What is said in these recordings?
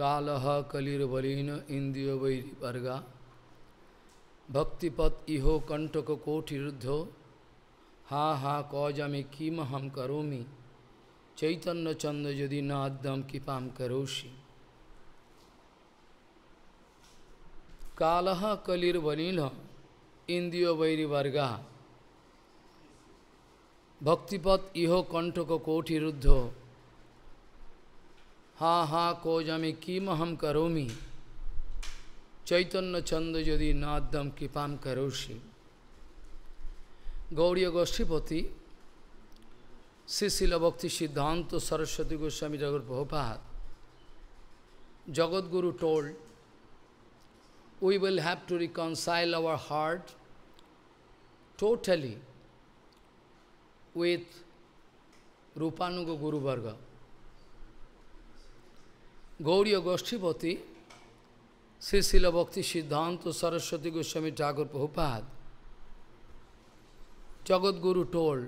काल कलिर्बलीन इंद्रिय वैरिवर्गा भक्तिपत इहो कंटक कोटिध हा हा कौजमि किम हम करोमि चैतन्य चंद यदि नाद्यम कृपा करोषि काल कलिर्बलीन इंद्रिय वैरिवर्गा भक्तिपत इहो कंटक कोटिध হা হা কোজমি কিমহম করোমি চৈতন্য চন্দ্র যদি নাদ্যম কৃপাম করোষি গৌরীয় গোষ্ঠীপতি শ্রীশিল ভক্তি সিদ্ধান্ত সরস্বতী গোস্বামী জগৎ Prabhupada Jagadguru told, we will have to reconcile our heart totally with Rupanuga Guru Varga. Gauriya Goshtipati, Sri Srila Bhakti Siddhanta Saraswati Goswami Thakur Prabhupada, Jagat Guru told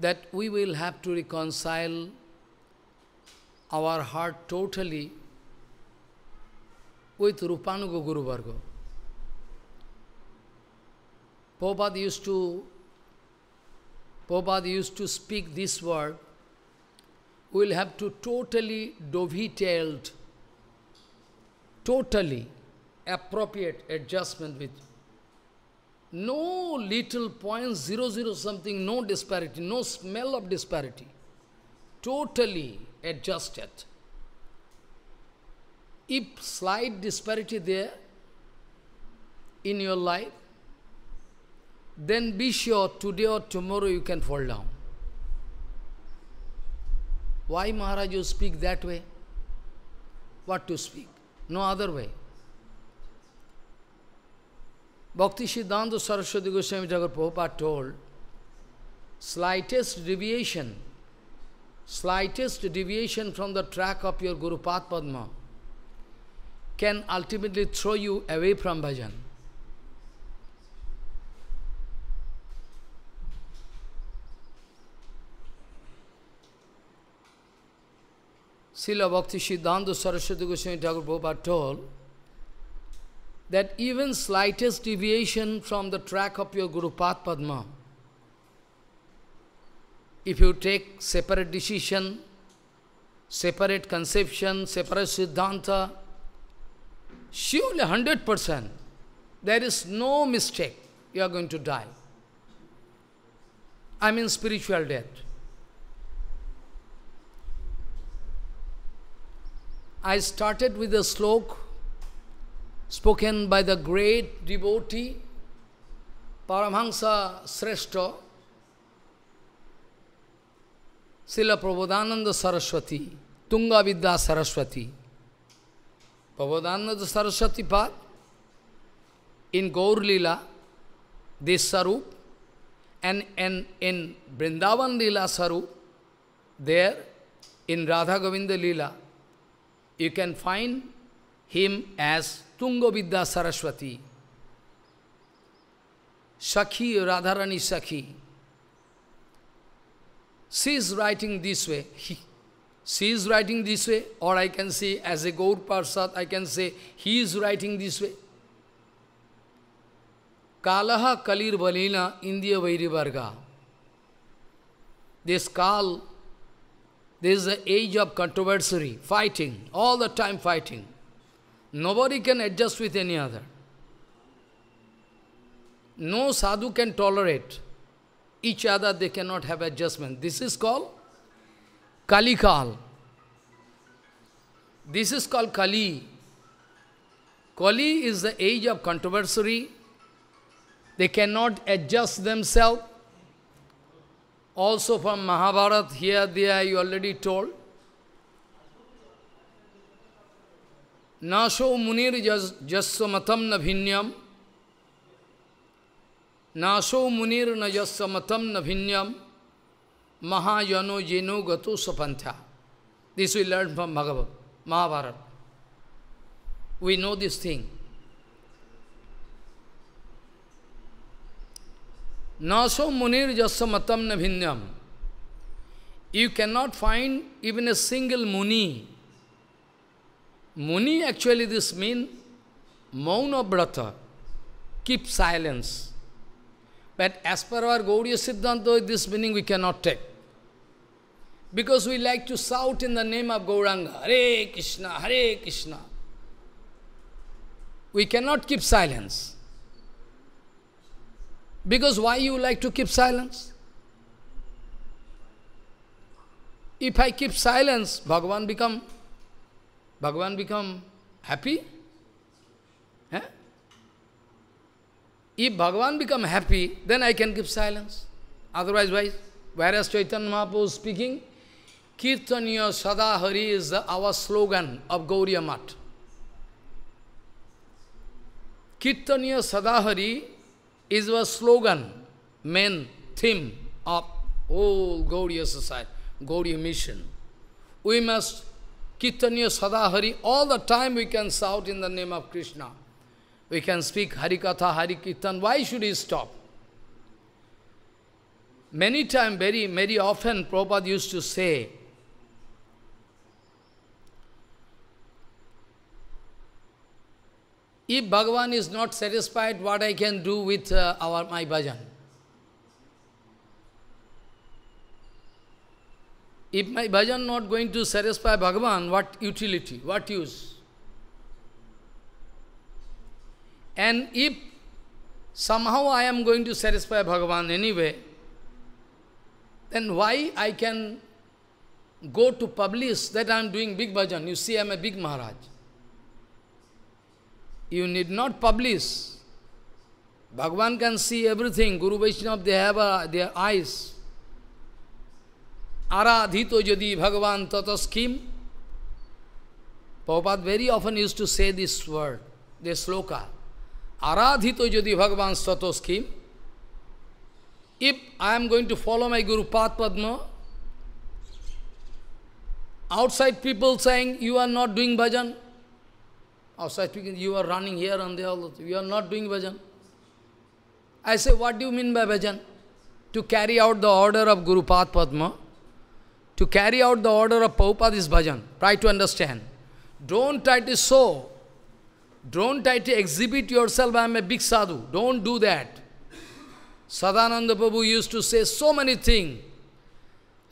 that we will have to reconcile our heart totally with Rupanuga Guru Varga. Prabhupada used to Prabhupada used to speak this word we will have to totally dovetailed, totally appropriate adjustment with no little point zero zero something, no disparity, no smell of disparity. Totally adjusted. If slight disparity there in your life, then be sure today or tomorrow you can fall down. Why, Maharaj, you speak that way? What to speak? No other way. Bhakti Siddhanta Saraswati Goswami Jagar Prabhupada told, slightest deviation, slightest deviation from the track of your Guru Padma can ultimately throw you away from bhajan. Srila Bhakti Siddhanta Saraswati Goswami Thakur Prabhupada told that even slightest deviation from the track of your Guru Path Padma, if you take separate decision, separate conception, separate Siddhanta, surely 100%, there is no mistake, you are going to die. I mean spiritual death. I started with a slok spoken by the great devotee Paramahansa Sreshta Srila Prabodhananda Saraswati, Tunga Vidya Saraswati. Prabodhananda Saraswati Pad in Gaur Lila, this Sarup, and, in in Vrindavan Lila Sarup, there in Radha Govinda Lila, you can find him as Tungavidya Saraswati, Shakhi Radharani Shakhi. She is writing this way. she is writing this way, or I can say as a Gaur Parsad, I can say he is writing this way. Kalaha Kalir Balina India Vairivarga. This Kal this is the age of controversy, fighting, all the time fighting. Nobody can adjust with any other. No sadhu can tolerate. Each other they cannot have adjustment. This is called Kalikal. This is called Kali. Kali is the age of controversy. They cannot adjust themselves. Also from Mahabharat, here, there, you already told. Naso munir matam na bhinyam. Naso munir na matam na bhinyam. Mahajano jeno gato sapantha. This we learn from Bhagavad, Mahabharata. We know this thing. Naso munir jasamatam navinyam. You cannot find even a single muni. Muni actually this means mauna brata, keep silence. But as per our Gaudiya Siddhanta, this meaning we cannot take. Because we like to shout in the name of Gauranga, Hare Krishna, Hare Krishna. We cannot keep silence. Because why you like to keep silence? If I keep silence, Bhagavan become, Bhagavan become happy? Eh? If Bhagavan become happy, then I can keep silence. Otherwise, why? Whereas Chaitanya Mahaprabhu is speaking, Kirtaniya Sada Hari is our slogan of Gauriya Math. Kirtaniya Sadahari is a slogan, main theme of whole Gaudiya society, Gaudiya mission. We must Kitanya Sadahari, all the time we can shout in the name of Krishna. We can speak Harikatha, Kitan. Why should he stop? Many times, very, very often, Prabhupada used to say, If Bhagavan is not satisfied, what I can do with uh, our my bhajan? If my bhajan not going to satisfy Bhagavan, what utility, what use? And if somehow I am going to satisfy Bhagavan anyway, then why I can go to publish that I am doing big bhajan? You see, I am a big Maharaj. You need not publish. Bhagavan can see everything. Guru vaishnav they have uh, their eyes. Aradhito jadi Bhagavan tataskim. Prabhupada very often used to say this word, this sloka. Aradhito jadi Bhagavan tataskim. If I am going to follow my Guru Padma, outside people saying, you are not doing bhajan, Outside speaking, you are running here and there, all you are not doing bhajan. I say, what do you mean by bhajan? To carry out the order of Guru Pad Padma, to carry out the order of Prabhupada is bhajan. Try to understand. Don't try to show. Don't try to exhibit yourself, I am a big sadhu. Don't do that. Sadananda Prabhu used to say so many things.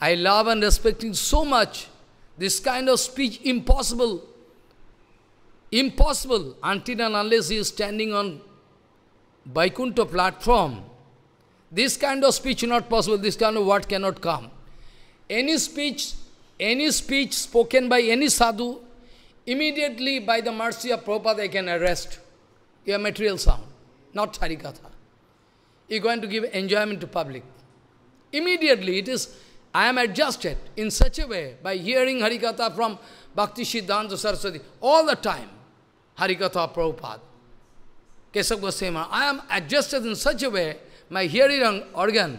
I love and respect him so much. This kind of speech impossible. Impossible until and unless he is standing on Vaikuntha platform. This kind of speech not possible, this kind of word cannot come. Any speech, any speech spoken by any sadhu, immediately by the mercy of Prabhupada they can arrest your material sound, not Charikatha. You're going to give enjoyment to public. Immediately it is, I am adjusted in such a way by hearing Harikatha from Bhakti Siddhanta Saraswati all the time. Harikatha Prabhupada. Keshav Goswami, I am adjusted in such a way, my hearing organ,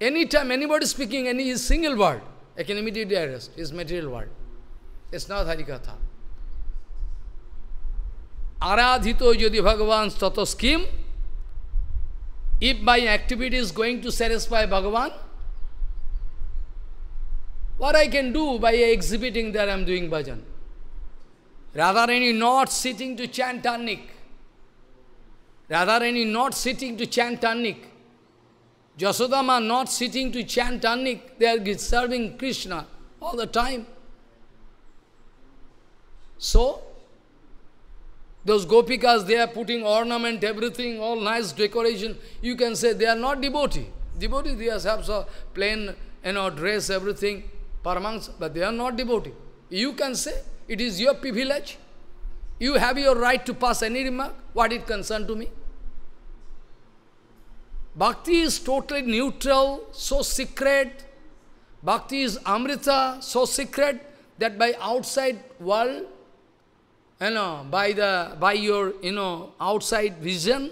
anytime anybody speaking any single word, I can immediately arrest, is material word. It's not Harikatha. Aradhito yodi Bhagavan total scheme, if my activity is going to satisfy Bhagavan, what I can do by exhibiting that I am doing bhajan? Radharani not sitting to chant Tannik. Radharani not sitting to chant Tannik. Jasodama not sitting to chant Tannik. They are serving Krishna all the time. So, those gopikas, they are putting ornament, everything, all nice decoration. You can say they are not devotee. Devotee, they have so plain, you know, dress, everything, paramahansa, but they are not devotee. You can say, it is your privilege. You have your right to pass any remark. What it concern to me? Bhakti is totally neutral, so secret. Bhakti is Amrita, so secret that by outside world, you know, by the by your you know outside vision,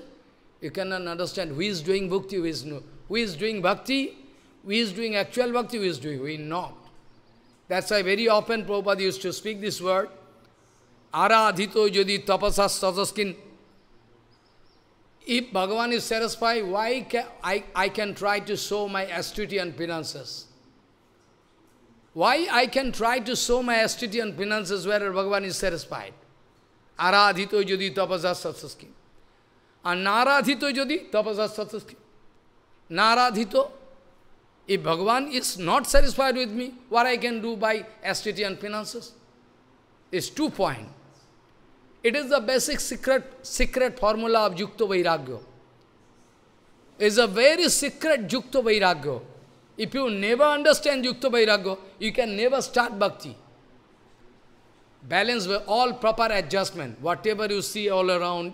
you cannot understand who is doing bhakti, who is who is doing bhakti, who is doing actual bhakti, who is doing We not. That's why very often Prabhupada used to speak this word. Aradhito jodi tapasas tataskin. If Bhagavan is satisfied, why can, I, I can try to show my astute and finances? Why I can try to show my astute and finances where Bhagavan is satisfied? Aradhito jodi tapasas tataskin. And naradhito yadi tapasas tataskin. Naradhito if Bhagavan is not satisfied with me, what I can do by astity and finances? It's two point. It is the basic secret, secret formula of Yukta Vairagya. It's a very secret Yukta Vairagya. If you never understand Yukta Vairagya, you can never start Bhakti. Balance with all proper adjustment. Whatever you see all around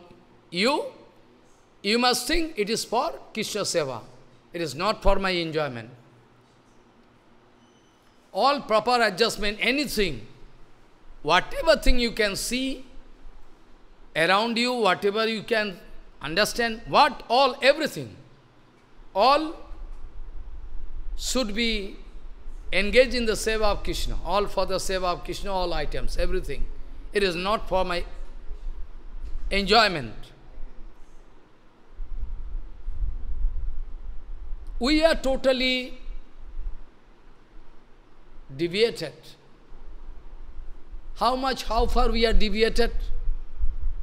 you, you must think it is for Krishna Seva. It is not for my enjoyment all proper adjustment, anything, whatever thing you can see around you, whatever you can understand, what all, everything, all should be engaged in the seva of Krishna, all for the seva of Krishna, all items, everything. It is not for my enjoyment. We are totally deviated. How much, how far we are deviated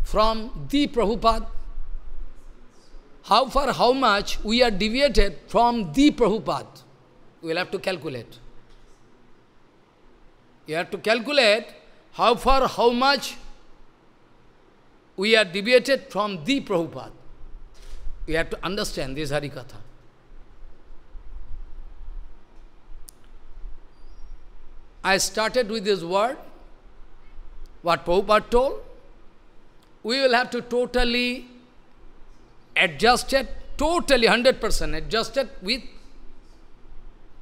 from the Prabhupada? How far, how much we are deviated from the Prabhupada? We'll have to calculate. You have to calculate how far, how much we are deviated from the Prabhupada. We have to understand this Harikatha. I started with this word, what Prabhupada told. We will have to totally adjust it, totally 100% adjust it with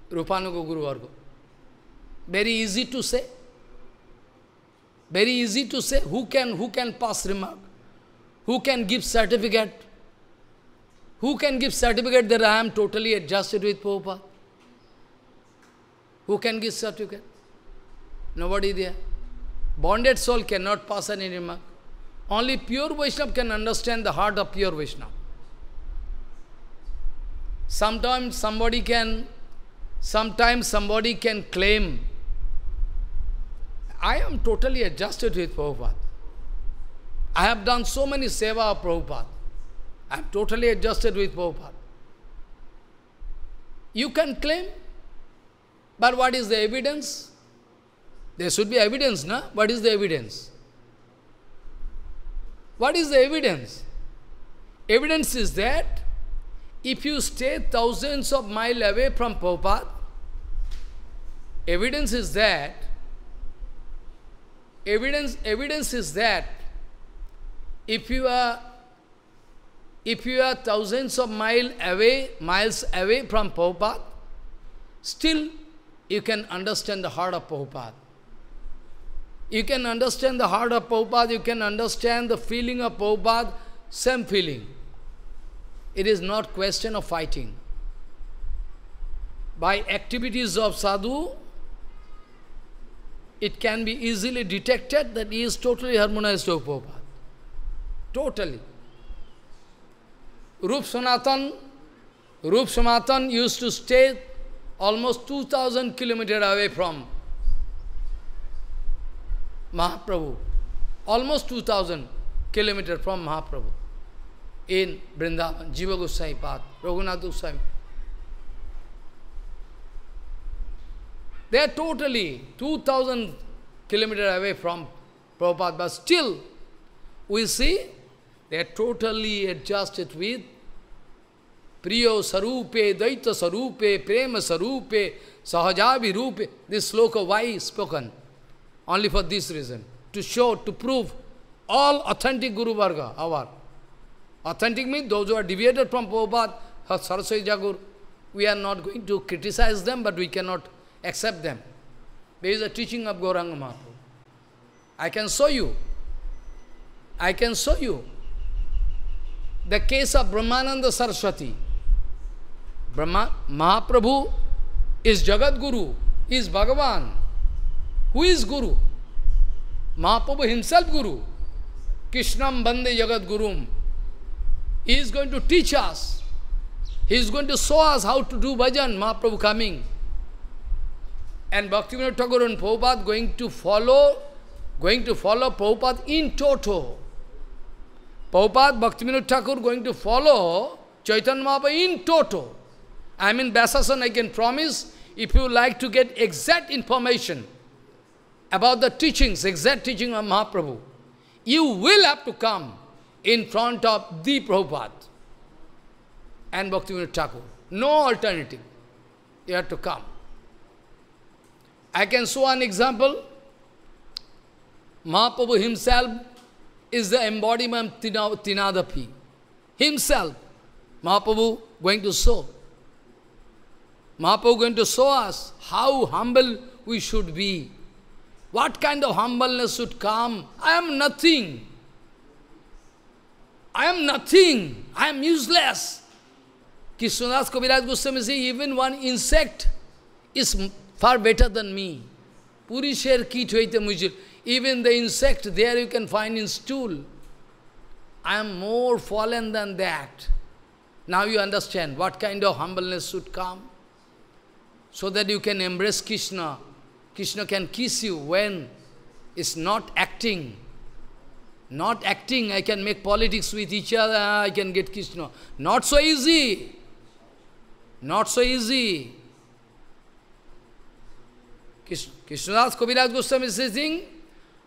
Rupanuga Guru Varga. Very easy to say. Very easy to say who can, who can pass remark, who can give certificate, who can give certificate that I am totally adjusted with Prabhupada? Who can give certificate? Nobody there. Bonded soul cannot pass any remark. Only pure Vaishnava can understand the heart of pure Vaishnava. Sometimes somebody can, sometimes somebody can claim, I am totally adjusted with Prabhupada. I have done so many seva of Prabhupada. I am totally adjusted with Prabhupada. You can claim, but what is the evidence? There should be evidence, no? What is the evidence? What is the evidence? Evidence is that if you stay thousands of miles away from Prabhupada, evidence is that evidence evidence is that if you are if you are thousands of miles away miles away from Prabhupada, still you can understand the heart of Prabhupada. You can understand the heart of Prabhupada, you can understand the feeling of Prabhupada, same feeling. It is not question of fighting. By activities of sadhu, it can be easily detected that he is totally harmonized to Prabhupada. Totally. Rup Sanatan, Rup Sanatan used to stay almost 2000 kilometers away from Mahaprabhu, almost 2000 kilometers from Mahaprabhu, in Vrindavan, Jiva Goswami Path, Raghunath Goswami. They are totally 2000 kilometers away from Prabhupada, but still we see they are totally adjusted with Priyo Sarupe, Daita Sarupe, Prema Sarupe, Sahajavi Rupe. This sloka, why is spoken? Only for this reason. To show, to prove all authentic Guru Varga, our. Authentic means those who are deviated from Prabhupada, Saraswati Jagur. We are not going to criticize them, but we cannot accept them. There is a teaching of Gauranga Mahaprabhu. I can show you. I can show you. The case of Brahmananda Saraswati. Brahma, Mahaprabhu is Jagat Guru, is Bhagavan. Who is Guru? Mahaprabhu himself Guru. Krishnam Bande Jagat Gurum. He is going to teach us. He is going to show us how to do bhajan, Mahaprabhu coming. And Bhaktivinoda thakur and Prabhupada going to follow, going to follow Prabhupada in toto. Prabhupada, Bhaktivinoda Thakur going to follow Chaitanya Mahaprabhu in toto. I mean, Basasan, I can promise, if you like to get exact information, about the teachings, exact teaching of Mahaprabhu, you will have to come in front of the Prabhupada and Bhaktivinoda Thakur. No alternative. You have to come. I can show an example. Mahaprabhu himself is the embodiment of Tinadapi. Himself, Mahaprabhu going to show. Mahaprabhu going to show us how humble we should be what kind of humbleness should come? I am nothing. I am nothing. I am useless. Kishunas Kaviraj Goswami says, even one insect is far better than me. Purisher kit mujir. Even the insect there you can find in stool. I am more fallen than that. Now you understand what kind of humbleness should come. So that you can embrace Krishna Krishna can kiss you when it's not acting. Not acting, I can make politics with each other, I can get Krishna. Not so easy. Not so easy. Krishna, Krishnadas Kaviraj Goswami is saying,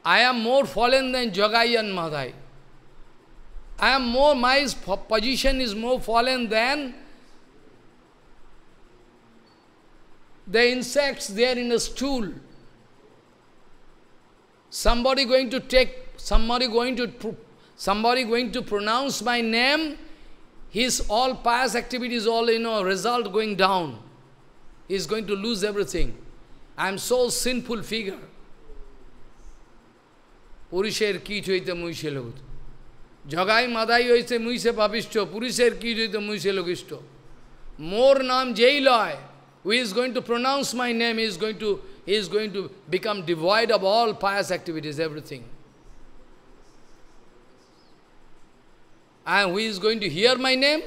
I am more fallen than Jagai and Madhai. I am more, my position is more fallen than The insects, there in a stool. Somebody going to take, somebody going to, somebody going to pronounce my name, his all pious activities, all, you know, result going down. He is going to lose everything. I am so sinful figure. পুরুষের ki হইতে মুইছে লোক জগাই মাদাই হইছে মুইছে পাপিষ্ট পুরুষের কীট হইতে মুইছে লোকিষ্ট মোর who is going to pronounce my name, he is going to, he is going to become devoid of all pious activities, everything. And who is going to hear my name?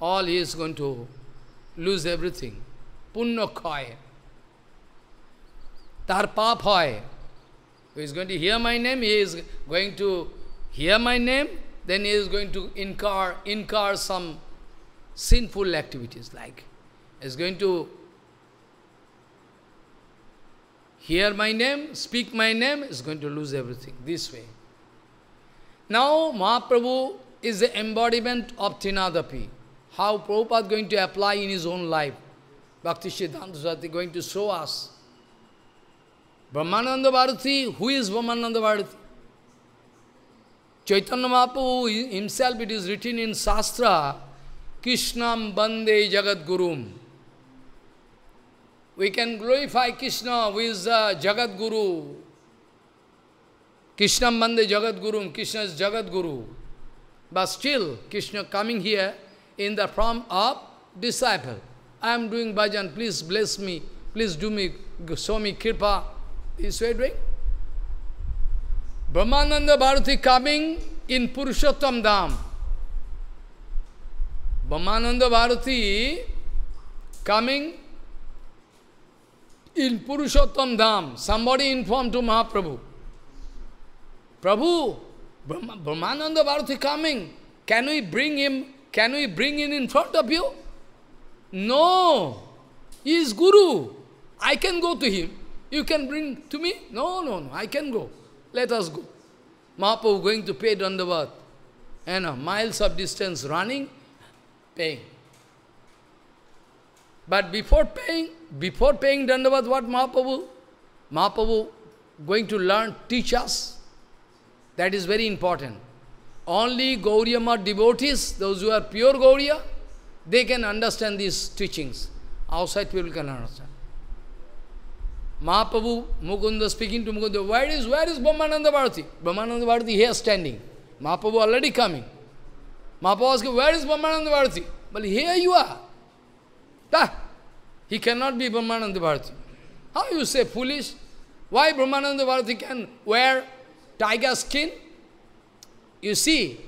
All he is going to lose everything. Punna khaya. Tar paap hoy. Who is going to hear my name? He is going to hear my name. Then he is going to incur, incur some sinful activities like is going to hear my name, speak my name, is going to lose everything this way. Now Mahaprabhu is the embodiment of Trinadapi. How Prabhupada is going to apply in his own life. Bhakti Siddhanta Saraswati is going to show us. Brahmananda Bharati, who is Brahmananda Bharati? Chaitanya Mahaprabhu himself, it is written in Shastra, Krishnam Bande Jagat Gurum. We can glorify Krishna who is the Jagat Guru. Krishna Mande Jagat Guru, Krishna is Jagat Guru. But still, Krishna coming here in the form of disciple. I am doing bhajan, please bless me, please do me, show me kripa. Is what doing? Brahmananda Bharati coming in Purushottam Dham. Brahmananda Bharati coming in Purushottam Dham, somebody informed to Mahaprabhu, Prabhu, Brahmananda Bharati coming, can we bring him, can we bring him in front of you? No, he is Guru, I can go to him. You can bring to me? No, no, no, I can go. Let us go. Mahaprabhu going to pay Dandavat. And miles of distance running, paying. But before paying, before paying Dandavat, what Mahaprabhu? Mahaprabhu going to learn, teach us. That is very important. Only Gauriyama devotees, those who are pure Gauriya, they can understand these teachings. Outside people can understand. Mahaprabhu, Mukunda speaking to Mukunda, where is, where is Brahmananda Bharati? Brahmananda Bharati here standing. Mahaprabhu already coming. Mahaprabhu asking, where is Brahmananda Bharati? Well, here you are. Ta! He cannot be Brahmananda Bharati. How you say foolish? Why Brahmananda Bharati can wear tiger skin? You see,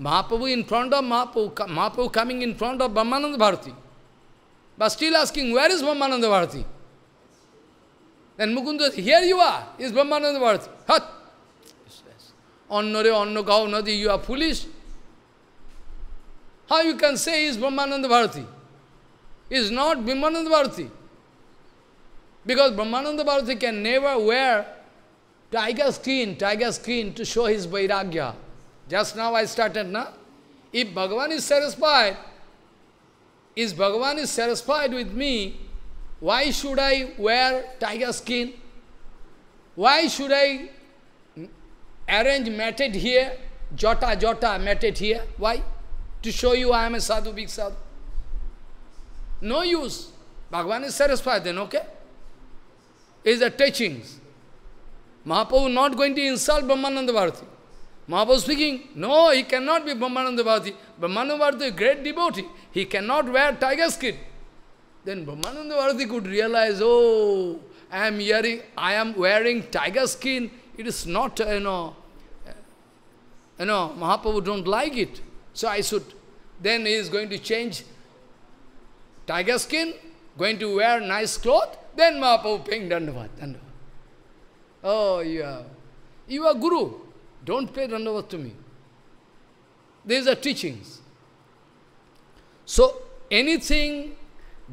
Mahaprabhu in front of Mahaprabhu, Mahaprabhu coming in front of Brahmananda Bharati. But still asking, where is Brahmananda Bharati? Then Mukunda says, here you are, is Brahmananda Bharati. Hat! Onnore, Gao. nadi, you are foolish. How you can say is Brahmananda Bharati? is not Brahmananda Bharati. Because Brahmananda Bharati can never wear tiger skin, tiger skin to show his vairagya. Just now I started, na? If Bhagavan is satisfied, is Bhagavan is satisfied with me, why should I wear tiger skin? Why should I arrange matted here, jota jota matted here? Why? To show you I am a sadhu, big sadhu. No use. Bhagavan is satisfied then, okay? Is the teachings. Mahaprabhu not going to insult Brahmananda Bharati. Mahaprabhu speaking, no, he cannot be Brahmananda Bharati. Brahmananda Bharati is a great devotee. He cannot wear tiger skin. Then Brahmananda Bharati could realize, oh, I am wearing, I am wearing tiger skin. It is not, you know, you know, Mahaprabhu don't like it. So I should. Then he is going to change tiger skin, going to wear nice cloth, then Mahaprabhu paying dandavat, dandavat. Oh, you are, you are guru. Don't pay dandavat to me. These are teachings. So, anything,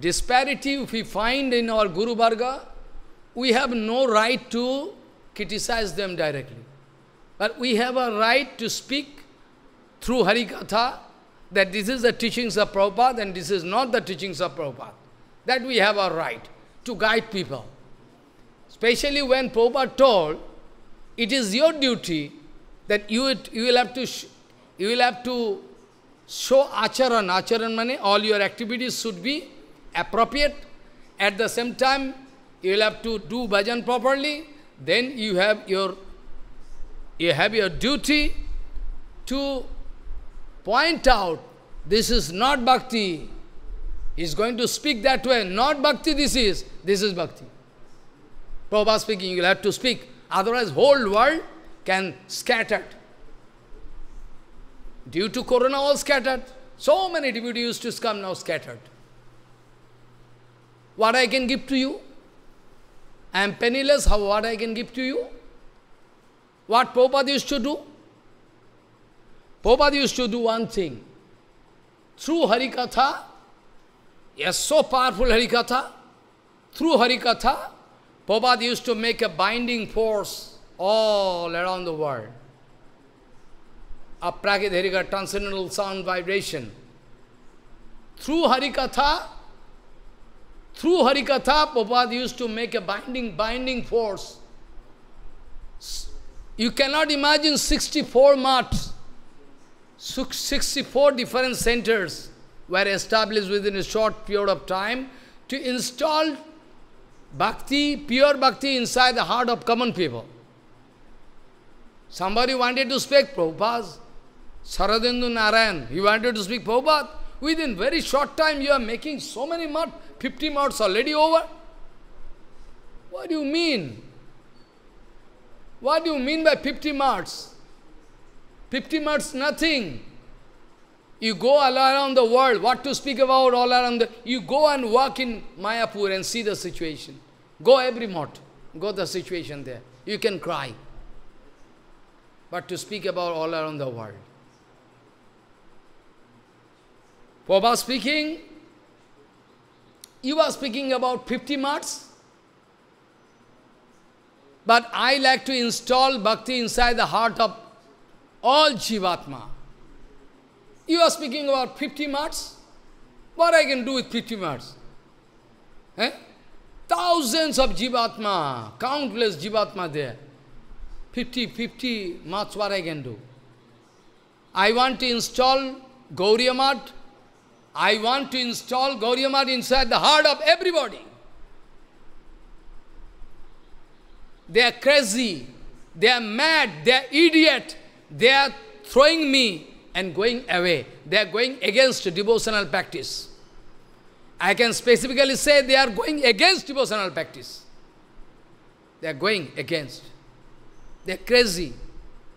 disparity we find in our Guru Bhargava, we have no right to criticize them directly. But we have a right to speak through Harikatha that this is the teachings of Prabhupada and this is not the teachings of Prabhupada. That we have a right to guide people. Especially when Prabhupada told, it is your duty that you, you will have to you will have to show acharan. Acharan means all your activities should be appropriate. At the same time, you will have to do bhajan properly. Then you have your you have your duty to point out this is not bhakti. He's going to speak that way. Not bhakti this is. This is bhakti. Prabhupada speaking, you'll have to speak. Otherwise, whole world can scatter. Due to corona, all scattered. So many devotees used to come now scattered. What I can give to you? I am penniless, how what I can give to you? What Prabhupada used to do? Prabhupada used to do one thing. Through Harikatha, yes, so powerful Harikatha, through Harikatha, Prabhupada used to make a binding force all around the world. A Prakrit transcendental sound vibration. Through Harikatha, through Harikatha, Prabhupada used to make a binding, binding force. You cannot imagine 64 mats 64 different centers were established within a short period of time to install bhakti, pure bhakti inside the heart of common people. Somebody wanted to speak Prabhupada, Saradindu Narayan, he wanted to speak Prabhupada. Within very short time you are making so many mud, 50 muds already over. What do you mean? What do you mean by 50 marts? 50 marts, nothing. You go all around the world, what to speak about all around the... You go and walk in Mayapur and see the situation. Go every mot, go the situation there. You can cry. But to speak about all around the world. Prabhupada speaking, you are speaking about 50 marts. but I like to install bhakti inside the heart of all Jivatma. You are speaking about 50 mats. What I can do with 50 mats? Eh? Thousands of Jivatma, countless Jivatma there. 50, 50 mats what I can do. I want to install Gauriya Mat. I want to install Gauriya Mat inside the heart of everybody. They are crazy. They are mad. They are idiot. They are throwing me and going away. They are going against devotional practice. I can specifically say they are going against devotional practice. They are going against. They are crazy.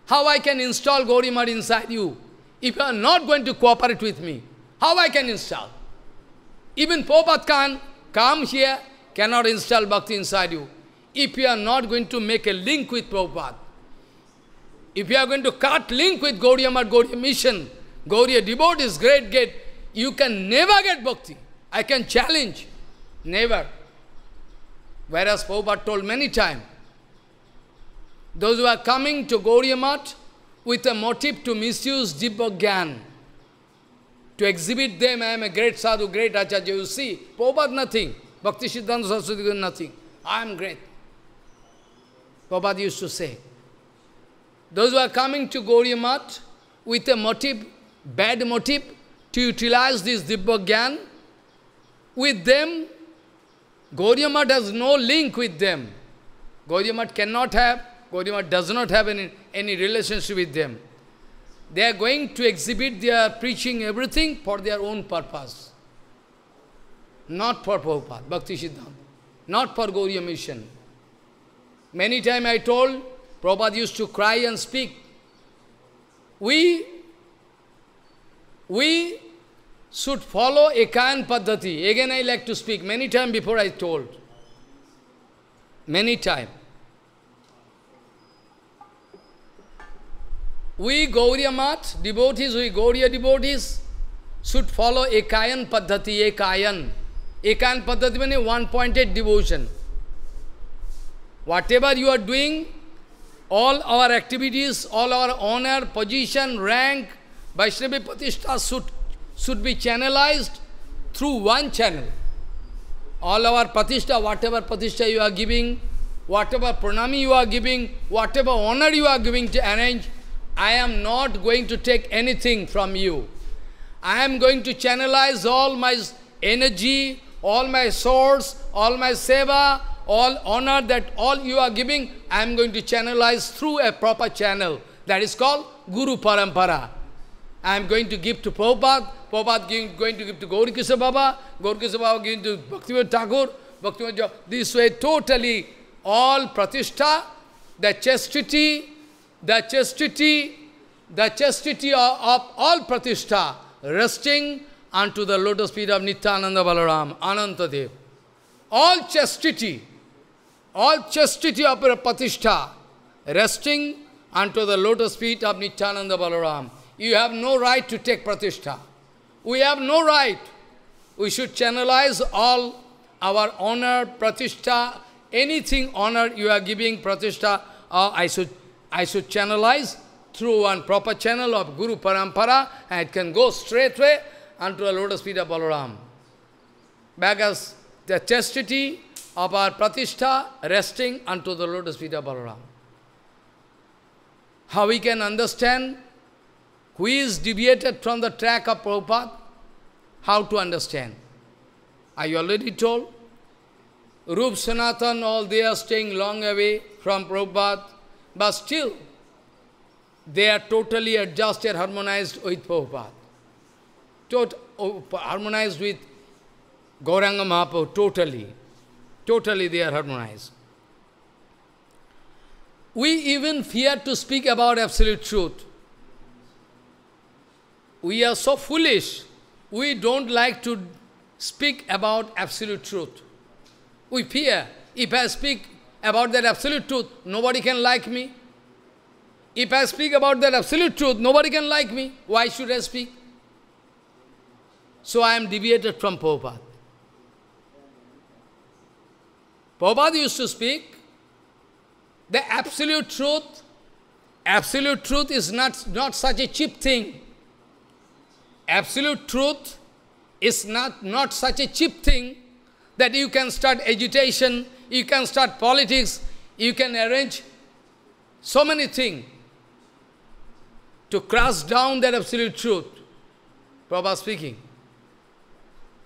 How I can install Gauri inside you if you are not going to cooperate with me? How I can install? Even Popat Khan, come here, cannot install bhakti inside you. If you are not going to make a link with Prabhupada, if you are going to cut link with Gaudiya Math, Gaudiya mission, Gaudiya devotees, great gate, you can never get bhakti. I can challenge. Never. Whereas Prabhupada told many times, those who are coming to Gaudiya with a motive to misuse jibbogyan, to exhibit them, I am a great sadhu, great acharya, you see, Prabhupada nothing, Bhakti Siddhanta Saraswati nothing, I am great. Prabhupada used to say, those who are coming to Gauriya with a motive, bad motive, to utilize this Dibbagyan, with them, Gauriya has no link with them. Gauriya cannot have, Gauriya does not have any, any relationship with them. They are going to exhibit their preaching, everything for their own purpose. Not for Prabhupada, Bhakti Siddhanta. Not for Gauriya mission. Many times I told, Prabhupada used to cry and speak. We, we should follow Ekayan Paddhati. Again, I like to speak. Many times before I told. Many times. We Gauriya Math devotees, we Gauriya devotees should follow Ekayan Paddhati, Ekayan. Ekayan Paddhati means one pointed devotion. Whatever you are doing, all our activities, all our honor, position, rank, Vaishnavi Patishta should, should be channelized through one channel. All our Patishta, whatever Patishta you are giving, whatever pranami you are giving, whatever honor you are giving to arrange, I am not going to take anything from you. I am going to channelize all my energy, all my source, all my seva, all honor that all you are giving, I am going to channelize through a proper channel. That is called Guru Parampara. I am going to give to Prabhupada, Prabhupada giving, going to give to Gaurikisha Baba, Gaurikisha Baba going to Bhaktivinoda Tagore, Bhaktivinoda This way, totally, all pratishta, the chastity, the chastity, the chastity of, of all pratishta, resting unto the lotus feet of Nityananda Balaram, Anantadev. All chastity, all chastity of Patishtha, resting unto the lotus feet of Nityananda Balaram. You have no right to take Pratishtha. We have no right. We should channelize all our honor, Pratishtha, anything honor you are giving, Pratishtha, uh, I, should, I should channelize through one proper channel of Guru Parampara, and it can go straightway unto the lotus feet of Balaram. Because the chastity of our pratishtha resting unto the lotus feet of Balaram. How we can understand who is deviated from the track of Prabhupada? How to understand? I already told. Rup Sanatan, all they are staying long away from Prabhupada, but still they are totally adjusted, harmonized with Prabhupada. Tot oh, harmonized with Gauranga Mahaprabhu, totally. Totally they are harmonized. We even fear to speak about absolute truth. We are so foolish, we don't like to speak about absolute truth. We fear, if I speak about that absolute truth, nobody can like me. If I speak about that absolute truth, nobody can like me. Why should I speak? So I am deviated from Prabhupada. Prabhupada used to speak, the absolute truth, absolute truth is not, not such a cheap thing. Absolute truth is not, not such a cheap thing that you can start agitation, you can start politics, you can arrange so many things to crush down that absolute truth. Prabhupada speaking.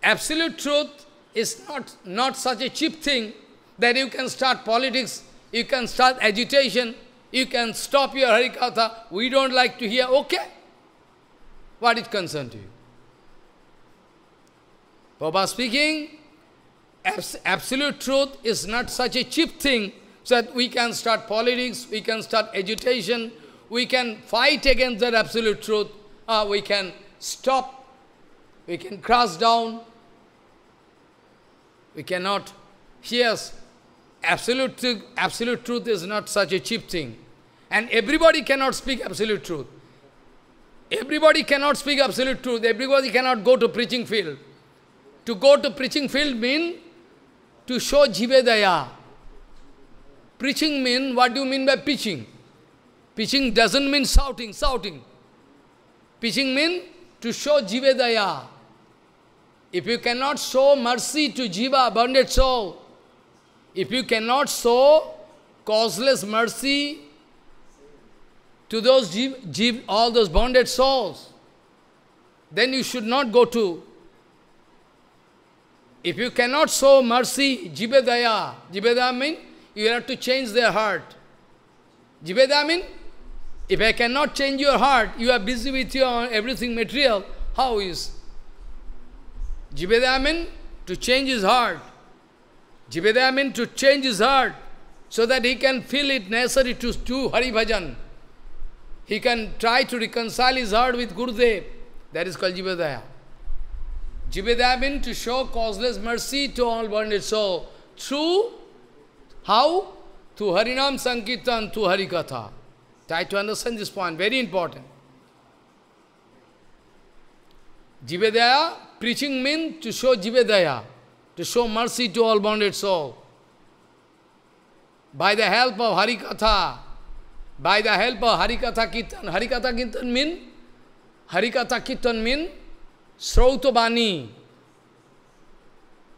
Absolute truth is not, not such a cheap thing that you can start politics, you can start agitation, you can stop your Harikatha, we don't like to hear, okay? What is concerned to you? Baba? speaking, abs absolute truth is not such a cheap thing so that we can start politics, we can start agitation, we can fight against that absolute truth, uh, we can stop, we can crash down, we cannot, Yes absolute, truth, absolute truth is not such a cheap thing. And everybody cannot speak absolute truth. Everybody cannot speak absolute truth. Everybody cannot go to preaching field. To go to preaching field means to show jivedaya. Preaching means, what do you mean by preaching? Preaching doesn't mean shouting, shouting. Preaching means to show jivedaya. If you cannot show mercy to jiva, bonded soul, if you cannot sow causeless mercy to those jeev, jeev, all those bonded souls, then you should not go to. If you cannot sow mercy, jibedaya, jibedaya means you have to change their heart. Jibedaya means if I cannot change your heart, you are busy with your everything material, how is? Jibedaya means to change his heart. Jivedaya means to change his heart so that he can feel it necessary to do Hari Bhajan. He can try to reconcile his heart with Gurudev. That is called Jivedaya. Jivedaya means to show causeless mercy to all bonded soul. Through how? Through Harinam Sankirtan, through Harikatha. Try to understand this point, very important. Jivedaya, preaching means to show Jivedaya. to show mercy to all bonded soul. By the help of Harikatha, by the help of Harikatha Kirtan, Harikatha Kirtan mean? Harikatha Kirtan mean? Srautobani.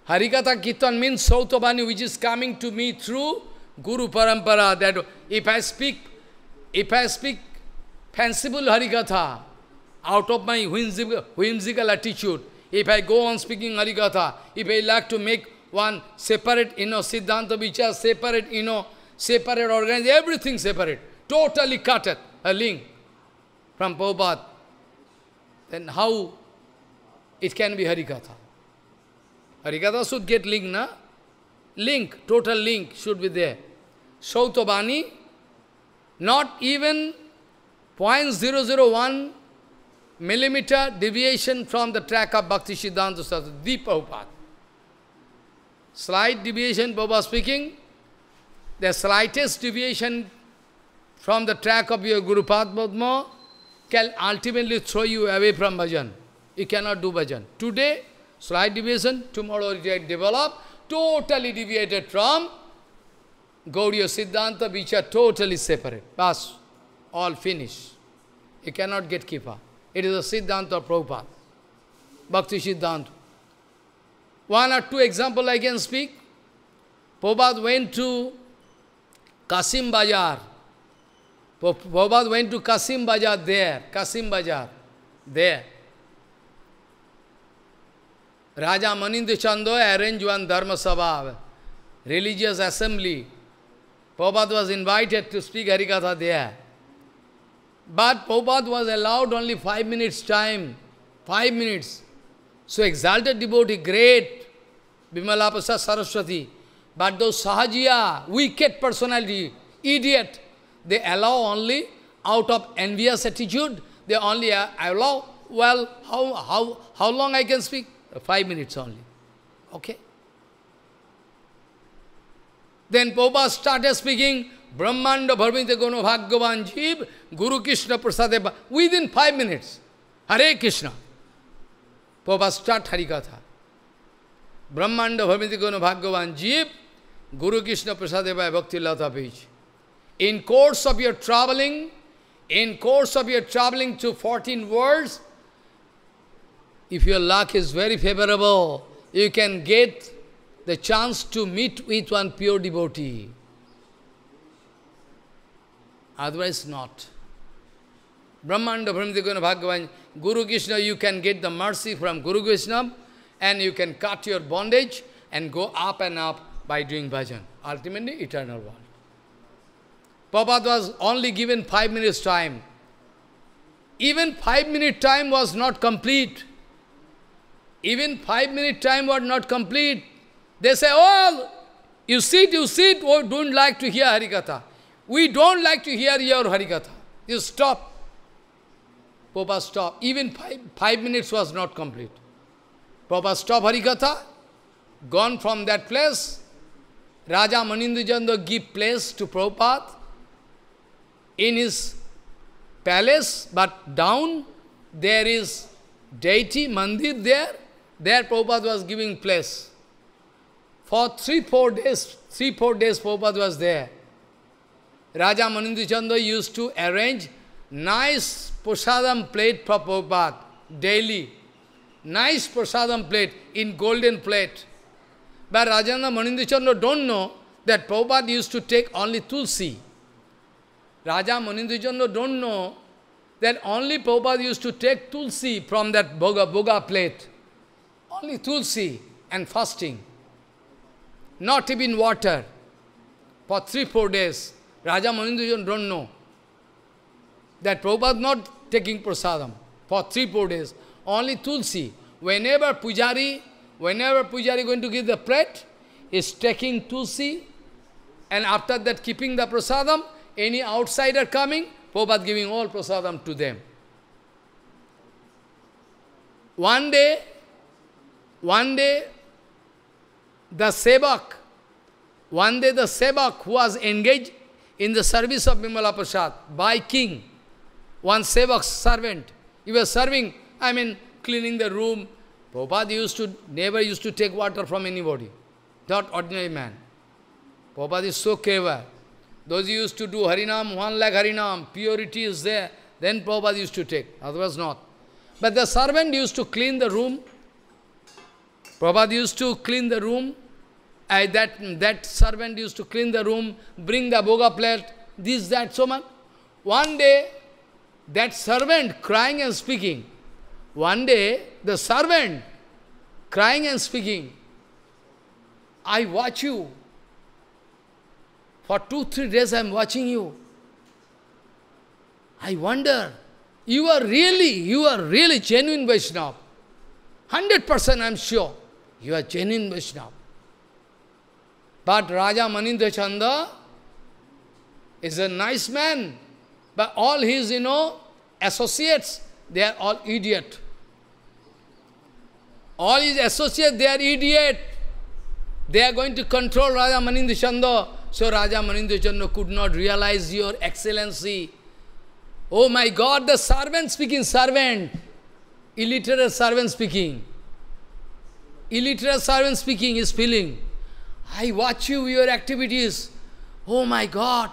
Harikatha Kirtan means Srautobani, which is coming to me through Guru Parampara. That if I speak, if I speak fanciful Harikatha, out of my whimsical, whimsical attitude, If I go on speaking Harikatha, if I like to make one separate, you know, Siddhanta Vichar, separate, you know, separate organization, everything separate, totally cut it, a link from Prabhupada, then how it can be Harikatha? Harikatha should get link, na? Link, total link should be there. Sautabani, not even 0.001 millimeter deviation from the track of Bhakti Siddhanta Saraswati, Prabhupada. Slight deviation, Baba speaking, the slightest deviation from the track of your Guru Padma can ultimately throw you away from bhajan. You cannot do bhajan. Today, slight deviation, tomorrow you develop, totally deviated from Gauriya Siddhanta, which are totally separate. Pass, all finished. You cannot get keeper. It is a Siddhanta Prabhupada, Bhakti Siddhanta. One or two example I can speak. Prabhupada went to Kasim Bazar. Prabhupada went to Kasim Bazar there, Kasim Bazar there. Raja Manindra Chando arranged one Dharma Sabha, religious assembly. Prabhupada was invited to speak Harikatha there. But Prabhupada was allowed only five minutes time, five minutes. So exalted devotee, great, Bimalapasa Saraswati. But those Sahajiya, wicked personality, idiot, they allow only out of envious attitude, they only uh, allow, well, how, how, how long I can speak? Five minutes only. Okay? Then Prabhupada started speaking, Brahmanda Bharmita Gono Bhagavan Jeev Guru Krishna Prasadeva, within five minutes, Hare Krishna. Prabhupada start Harikatha. Brahmanda Bhamitikona Bhagavan Jeev, Guru Krishna Prasadeva Bhakti Lata page. In course of your traveling, in course of your traveling to 14 worlds, if your luck is very favorable, you can get the chance to meet with one pure devotee. Otherwise not. Brahmanda Brahmadikuna Bhagavan, Guru Krishna, you can get the mercy from Guru Krishna and you can cut your bondage and go up and up by doing bhajan. Ultimately, eternal world. Prabhupada was only given five minutes time. Even five minute time was not complete. Even five minute time was not complete. They say, oh, you sit, you sit, oh, don't like to hear Harikatha. We don't like to hear your Harikatha. You stop. Prabhupada stopped. Even five, five minutes was not complete. Prabhupada stopped Harikatha, gone from that place. Raja Manindujanda give place to Prabhupada in his palace, but down there is deity, mandir there. There Prabhupada was giving place. For three, four days, three, four days Prabhupada was there. Raja Manindujanda used to arrange Nice prasadam plate for Prabhupada, daily. Nice prasadam plate in golden plate. But Rajana Manindichandra don't know that Prabhupada used to take only tulsi. Raja Manindichandra don't know that only Prabhupada used to take tulsi from that boga boga plate. Only tulsi and fasting. Not even water. For three, four days. Raja Manindichandra don't know that Prabhupada not taking prasadam for three, four days. Only tulsi. Whenever pujari, whenever pujari going to give the plate, is taking tulsi, and after that keeping the prasadam, any outsider coming, Prabhupada giving all prasadam to them. One day, one day, the sevak, one day the sevak who was engaged in the service of Bimala Prasad by king, one sevak servant. He was serving, I mean, cleaning the room. Prabhupada used to, never used to take water from anybody. Not ordinary man. Prabhupada is so clever. Those who used to do Harinam, one lakh Harinam, purity is there, then Prabhupada used to take, otherwise not. But the servant used to clean the room. Prabhupada used to clean the room. I, that, that servant used to clean the room, bring the boga plate, this, that, so much. One day, that servant crying and speaking. One day, the servant crying and speaking, I watch you. For two, three days I am watching you. I wonder, you are really, you are really genuine Vaishnava. 100% I am sure, you are genuine Vaishnava. But Raja Manindra Chanda is a nice man. But all his, you know, associates, they are all idiot. All his associates, they are idiot. They are going to control Raja Manindishando. So Raja Manindishando could not realize your excellency. Oh my God, the servant speaking, servant. Illiterate servant speaking. Illiterate servant speaking is feeling. I watch you, your activities. Oh my God,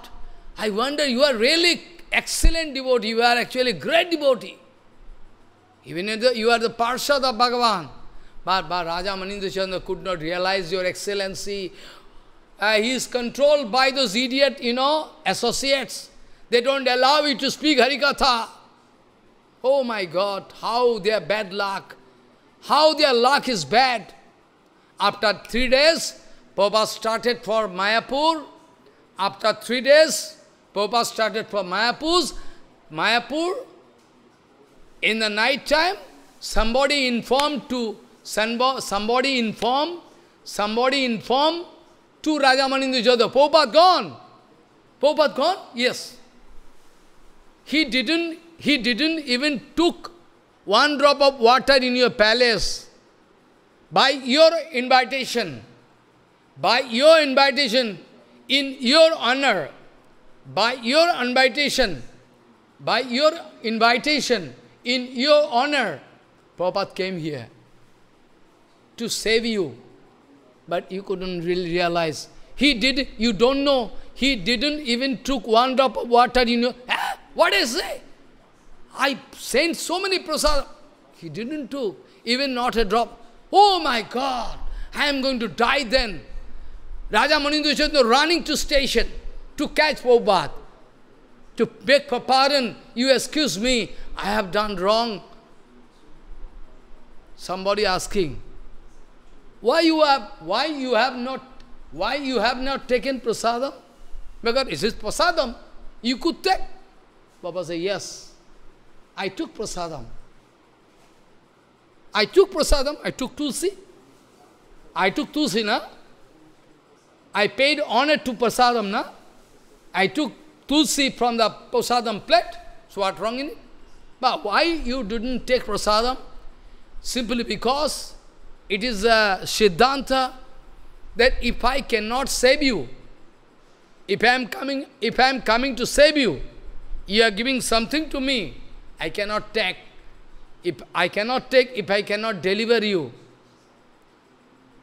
I wonder you are really excellent devotee, you are actually great devotee. Even if you are the Parshad of Bhagavan, but, but Raja Manindrachandra could not realize your excellency. Uh, he is controlled by those idiot, you know, associates. They don't allow you to speak Harikatha. Oh my God, how their bad luck, how their luck is bad. After three days, Prabhupada started for Mayapur. After three days, Prabhupada started from Mayapur. Mayapur, in the night time, somebody informed to, somebody informed, somebody informed to Rajamanindra Jodha, Prabhupada gone. Prabhupada gone? Yes. He didn't, he didn't even took one drop of water in your palace by your invitation. By your invitation, in your honor, by your invitation, by your invitation, in your honor, Prabhupada came here to save you. But you couldn't really realize. He did, you don't know, he didn't even took one drop of water in your, what what is it? I sent so many prasad. He didn't took, even not a drop. Oh my God, I am going to die then. Raja Manindu is running to station to catch Prabhupada, to beg for pardon. You excuse me, I have done wrong. Somebody asking, why you have, why you have not, why you have not taken prasadam? Because it is prasadam. You could take. Baba said, yes. I took prasadam. I took prasadam, I took tulsi. I took tulsi, na? I paid honor to prasadam, na? I took tulsi from the prasadam plate, so what wrong in it? But why you didn't take prasadam? Simply because it is a siddhanta that if I cannot save you, if I am coming, if I am coming to save you, you are giving something to me, I cannot take. If I cannot take, if I cannot deliver you,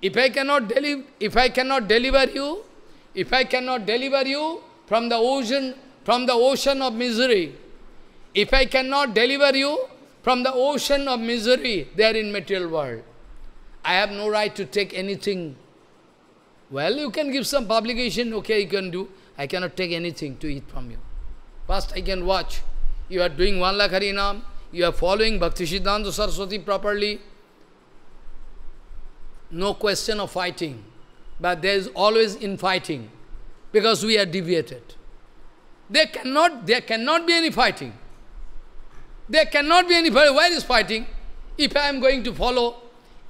if I cannot deliver, if I cannot deliver you, if I cannot deliver you, from the ocean, from the ocean of misery. If I cannot deliver you from the ocean of misery there in material world, I have no right to take anything. Well, you can give some publication, okay, you can do. I cannot take anything to eat from you. First, I can watch. You are doing one lakh harinam, you are following Bhakti Siddhanta Saraswati properly. No question of fighting. But there is always infighting because we are deviated. There cannot, there cannot be any fighting. There cannot be any fighting. Where is fighting? If I am going to follow,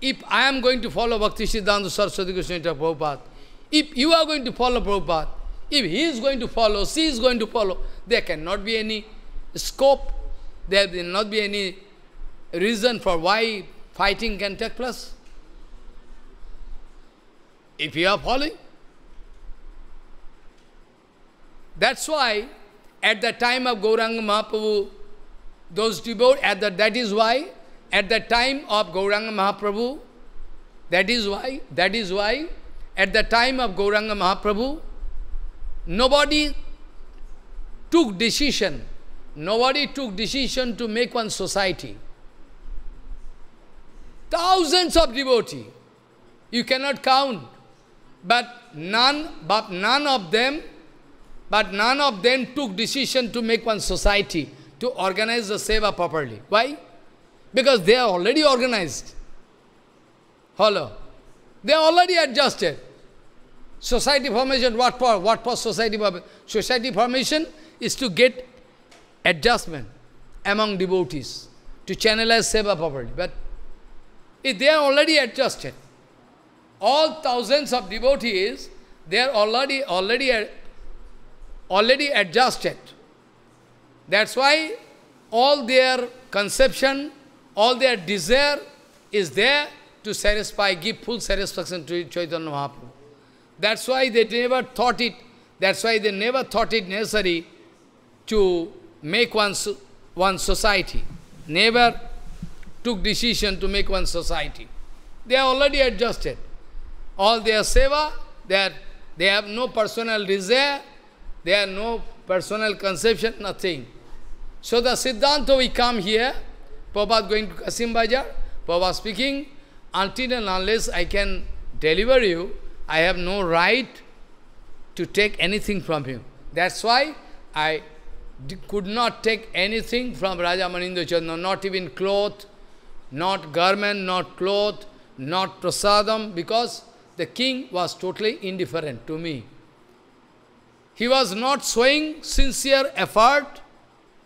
if I am going to follow Bhakti Siddhanta Saraswati Krishna Prabhupada, if you are going to follow Prabhupada, if he is going to follow, she is going to follow, there cannot be any scope, there will not be any reason for why fighting can take place. If you are following, That's why at the time of Gauranga Mahaprabhu, those devotees, at the, that is why at the time of Gauranga Mahaprabhu, that is why, that is why at the time of Gauranga Mahaprabhu, nobody took decision. Nobody took decision to make one society. Thousands of devotees. You cannot count. But none, but none of them but none of them took decision to make one society, to organize the seva properly. Why? Because they are already organized. Hello. They are already adjusted. Society formation, what for? What for society formation? Society formation is to get adjustment among devotees, to channelize seva properly. But if they are already adjusted, all thousands of devotees, they are already already already adjusted. That's why all their conception, all their desire is there to satisfy, give full satisfaction to Chaitanya Mahaprabhu. That's why they never thought it, that's why they never thought it necessary to make one, one society. Never took decision to make one society. They are already adjusted. All their seva, they, are, they have no personal desire, they are no personal conception, nothing. So the Siddhanta, we come here, Prabhupada going to Kasim Bajar, Prabhupada speaking, until and unless I can deliver you, I have no right to take anything from him. That's why I could not take anything from Raja Manindo Chandra, not even cloth, not garment, not cloth, not prasadam, because the king was totally indifferent to me. He was not showing sincere effort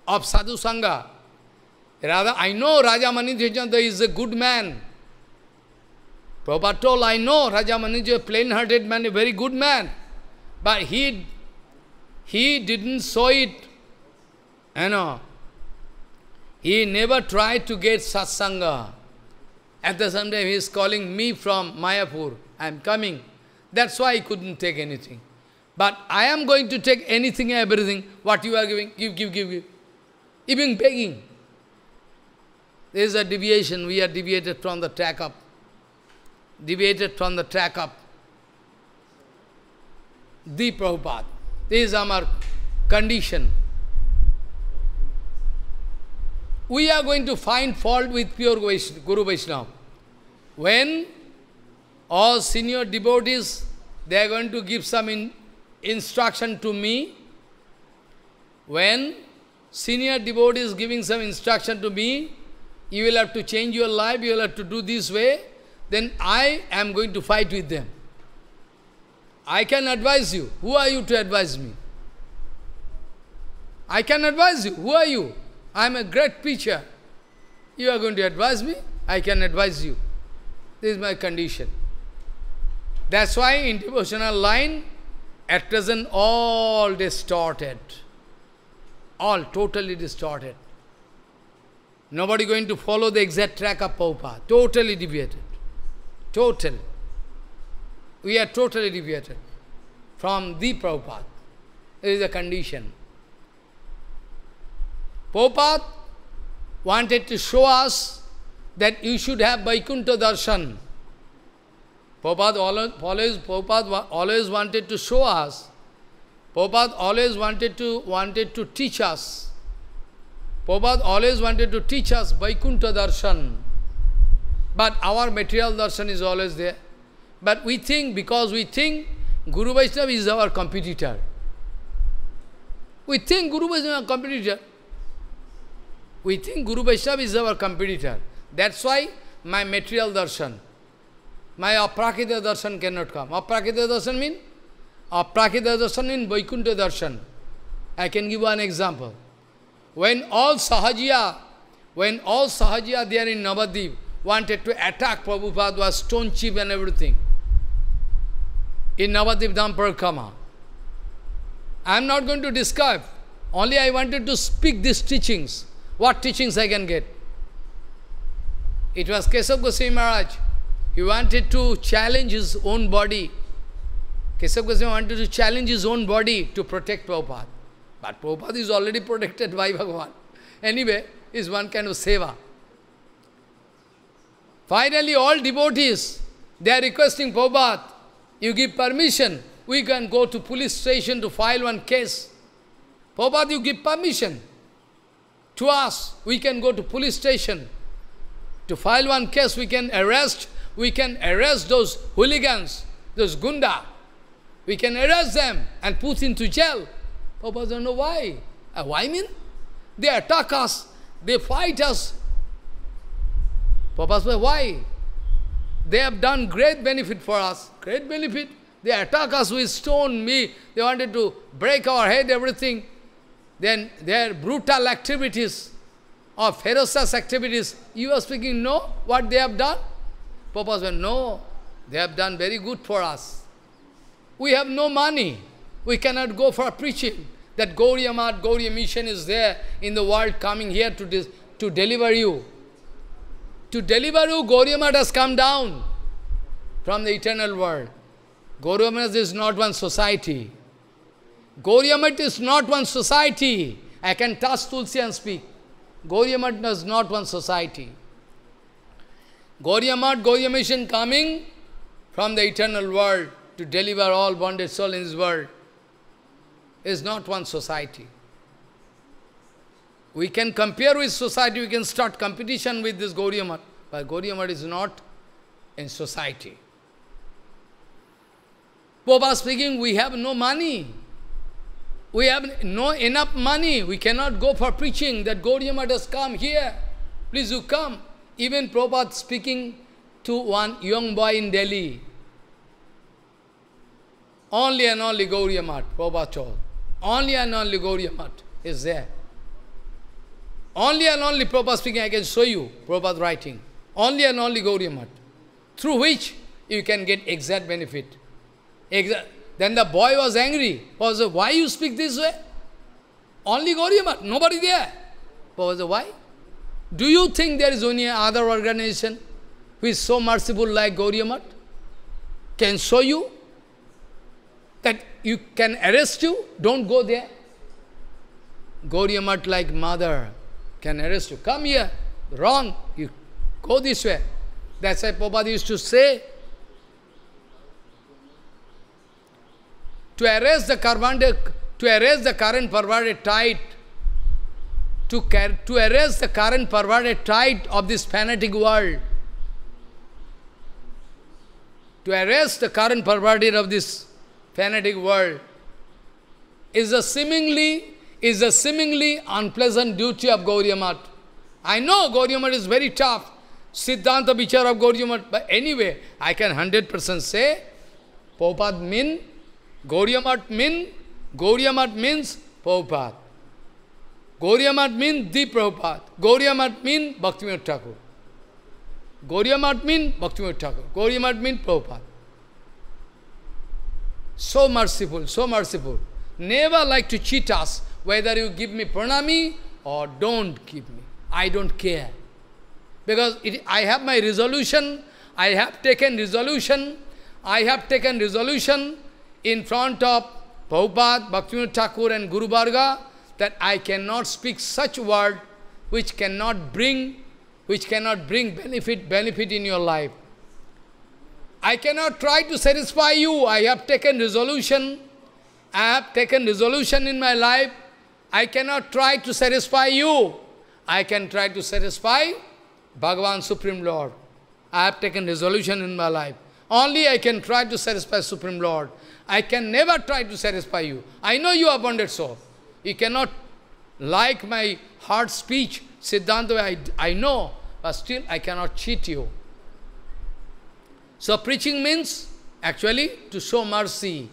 of Sadhu Sangha. Rather, I know Raja Manindhijanda is a good man. Prabhupada told, I know Raja a plain-hearted man, a very good man. But he, he didn't show it, you know. He never tried to get satsanga. At the same time, he is calling me from Mayapur. I am coming. That's why I couldn't take anything. But I am going to take anything and everything, what you are giving, give, give, give, give. Even begging. There is a deviation, we are deviated from the track up. Deviated from the track up. The Prabhupada. This is our condition. We are going to find fault with pure Guru Vaishnava. When all senior devotees, they are going to give some in instruction to me, when senior devotee is giving some instruction to me, you will have to change your life, you will have to do this way, then I am going to fight with them. I can advise you. Who are you to advise me? I can advise you. Who are you? I am a great preacher. You are going to advise me? I can advise you. This is my condition. That's why in devotional line, at present, all distorted. All totally distorted. Nobody going to follow the exact track of Prabhupada. Totally deviated. Totally. We are totally deviated from the Prabhupada. It is a condition. Prabhupada wanted to show us that you should have Vaikuntha darshan. Prabhupada always, Prabhupada always wanted to show us. Prabhupada always wanted to, wanted to teach us. Prabhupada always wanted to teach us Vaikuntha darshan. But our material darshan is always there. But we think, because we think Guru Vaishnava is our competitor. We think Guru Vaishnava is our competitor. We think Guru Vaishnava is our competitor. That's why my material darshan. My aprakita darshan cannot come. Aprakita darshan mean? Aprakita darshan in Vaikuntha darshan. I can give one example. When all Sahajiya, when all Sahajiya there in Navadip wanted to attack Prabhupada was stone chip and everything. In Navadip Dhamparkama. I am not going to describe. Only I wanted to speak these teachings. What teachings I can get? It was Kesav Goswami Maharaj he wanted to challenge his own body. Keshav Goswami wanted to challenge his own body to protect Prabhupada. But Prabhupada is already protected by Bhagavan. Anyway, is one kind of seva. Finally, all devotees, they are requesting Prabhupada, you give permission, we can go to police station to file one case. Prabhupada, you give permission to us, we can go to police station to file one case, we can arrest we can arrest those hooligans, those gunda. We can arrest them and put into jail. Papa don't know why. Uh, why mean? They attack us, they fight us. Prabhupada why? They have done great benefit for us, great benefit. They attack us with stone, me. They wanted to break our head, everything. Then their brutal activities or ferocious activities, you are speaking, no, what they have done? Papa said, no, they have done very good for us. We have no money. We cannot go for preaching. That Gauri Mat, Gauri mission is there in the world coming here to, to deliver you. To deliver you, Gauri Mat has come down from the eternal world. Gauri Mat is not one society. Gauri Mat is not one society. I can touch Tulsi and speak. Gauri Mat is not one society. Gauri Mat, Gauri Mission coming from the eternal world to deliver all bonded soul in this world is not one society. We can compare with society, we can start competition with this Gauri Mat, but Gauri Mat is not in society. Popa speaking, we have no money. We have no enough money. We cannot go for preaching that Gauri Mat has come here. Please you come. Even Prabhupada speaking to one young boy in Delhi, only and only Gauriya Math, Prabhupada told. Only and only Gauriya Math is there. Only and only Prabhupada speaking, I can show you Prabhupada writing. Only and only Gauriya Math, through which you can get exact benefit. Exact. Then the boy was angry. Prabhupada said, why you speak this way? Only Gauriya Math, nobody there. Prabhupada said, why? Do you think there is any other organization who is so merciful like Gauriya Can show you that you can arrest you, don't go there. Gauriya like mother can arrest you. Come here, wrong, you go this way. That's why Prabhupada used to say, to arrest the karma, to arrest the current perverted tide, to, to erase the current perverted tide of this fanatic world. To erase the current perverted of this fanatic world is a seemingly is a seemingly unpleasant duty of Gauriya Mat. I know Gauriya Mat is very tough. Siddhanta Vichara of Gauriya Mat. But anyway, I can 100% say, Prabhupada mean, Gauriya Mat mean, means Prabhupada. Gauriamat means the Prabhupada. Gauriamat means bhakti Thakur. Gauriamat means bhakti Thakur. Gauriamat means Prabhupada. So merciful, so merciful. Never like to cheat us, whether you give me pranami or don't give me. I don't care. Because it, I have my resolution, I have taken resolution, I have taken resolution in front of Prabhupada, bhakti Thakur and Guru Bhargava, that I cannot speak such word which cannot bring, which cannot bring benefit, benefit in your life. I cannot try to satisfy you. I have taken resolution. I have taken resolution in my life. I cannot try to satisfy you. I can try to satisfy Bhagavan Supreme Lord. I have taken resolution in my life. Only I can try to satisfy Supreme Lord. I can never try to satisfy you. I know you are bonded soul. You cannot like my hard speech, Siddhanta, I, I know, but still I cannot cheat you. So preaching means actually to show mercy.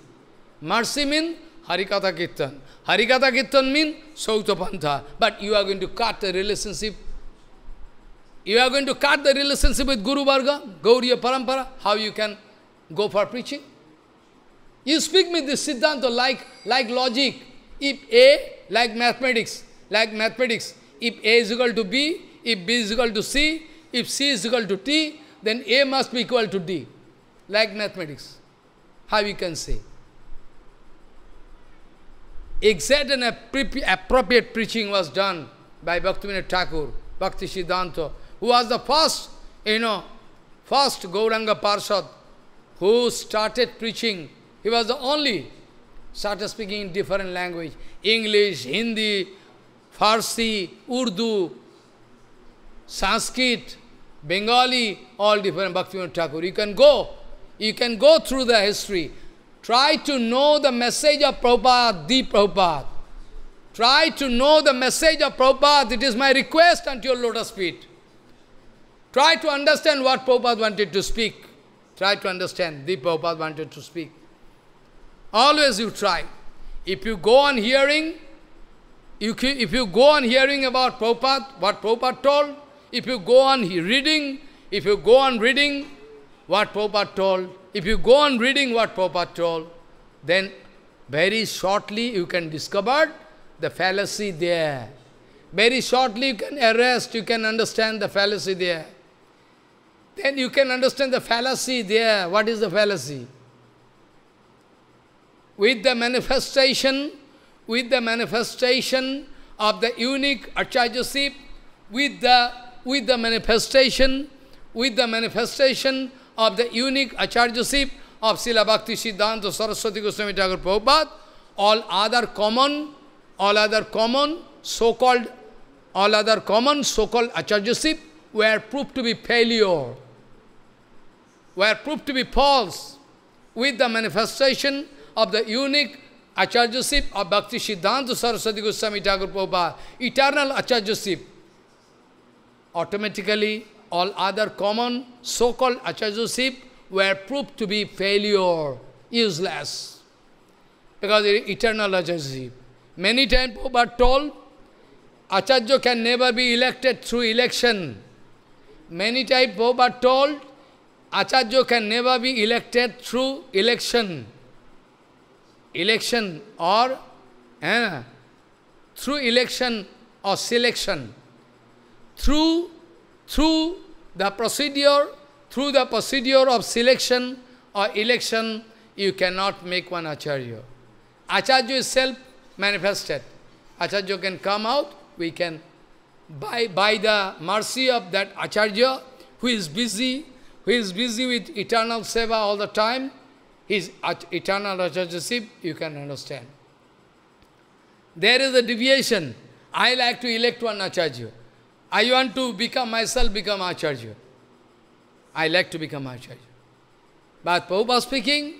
Mercy means Harikatha Kirtan. Harikatha Kirtan means Sautapantha. But you are going to cut the relationship. You are going to cut the relationship with Guru Varga, Gauriya Parampara. How you can go for preaching? You speak with this Siddhanta like, like logic. If A, like mathematics, like mathematics, if A is equal to B, if B is equal to C, if C is equal to T, then A must be equal to D, like mathematics. How we can say? Exact and appropriate preaching was done by Bhaktivinoda Thakur, Bhakti Siddhanta, who was the first, you know, first Gauranga Parshad who started preaching. He was the only started speaking in different language, English, Hindi, Farsi, Urdu, Sanskrit, Bengali, all different Bhaktivinoda Thakur. You can go, you can go through the history. Try to know the message of Prabhupada, the Prabhupada. Try to know the message of Prabhupada. It is my request unto your lotus feet. Try to understand what Prabhupada wanted to speak. Try to understand the Prabhupada wanted to speak. Always you try. If you go on hearing, you, if you go on hearing about Prabhupada, what Prabhupada told, if you go on reading, if you go on reading what Prabhupada told, if you go on reading what Prabhupada told, then very shortly you can discover the fallacy there. Very shortly you can arrest, you can understand the fallacy there. Then you can understand the fallacy there. What is the fallacy? with the manifestation, with the manifestation of the unique Acharyaship, with the, with the manifestation, with the manifestation of the unique Acharyaship of Srila Bhakti Siddhanta Saraswati Goswami Thakur Prabhupada, all other common, all other common, so-called, all other common so-called Acharyaship were proved to be failure, were proved to be false with the manifestation of the unique Acharyaship of Bhakti Siddhanta Saraswati Goswami Thakur Prabhupada, eternal Acharyaship. Automatically, all other common so-called Acharyaship were proved to be failure, useless, because it is eternal Acharyaship. Many times Prabhupada told, Acharya can never be elected through election. Many times Prabhupada told, Acharya can never be elected through election election or eh, through election or selection, through, through the procedure, through the procedure of selection or election, you cannot make one Acharya. Acharya is self-manifested. Acharya can come out, we can, by, by the mercy of that Acharya, who is busy, who is busy with eternal seva all the time, his eternal Acharya you can understand. There is a deviation. I like to elect one Acharya. I want to become myself, become Acharya. I like to become Acharya. But Prabhupada speaking,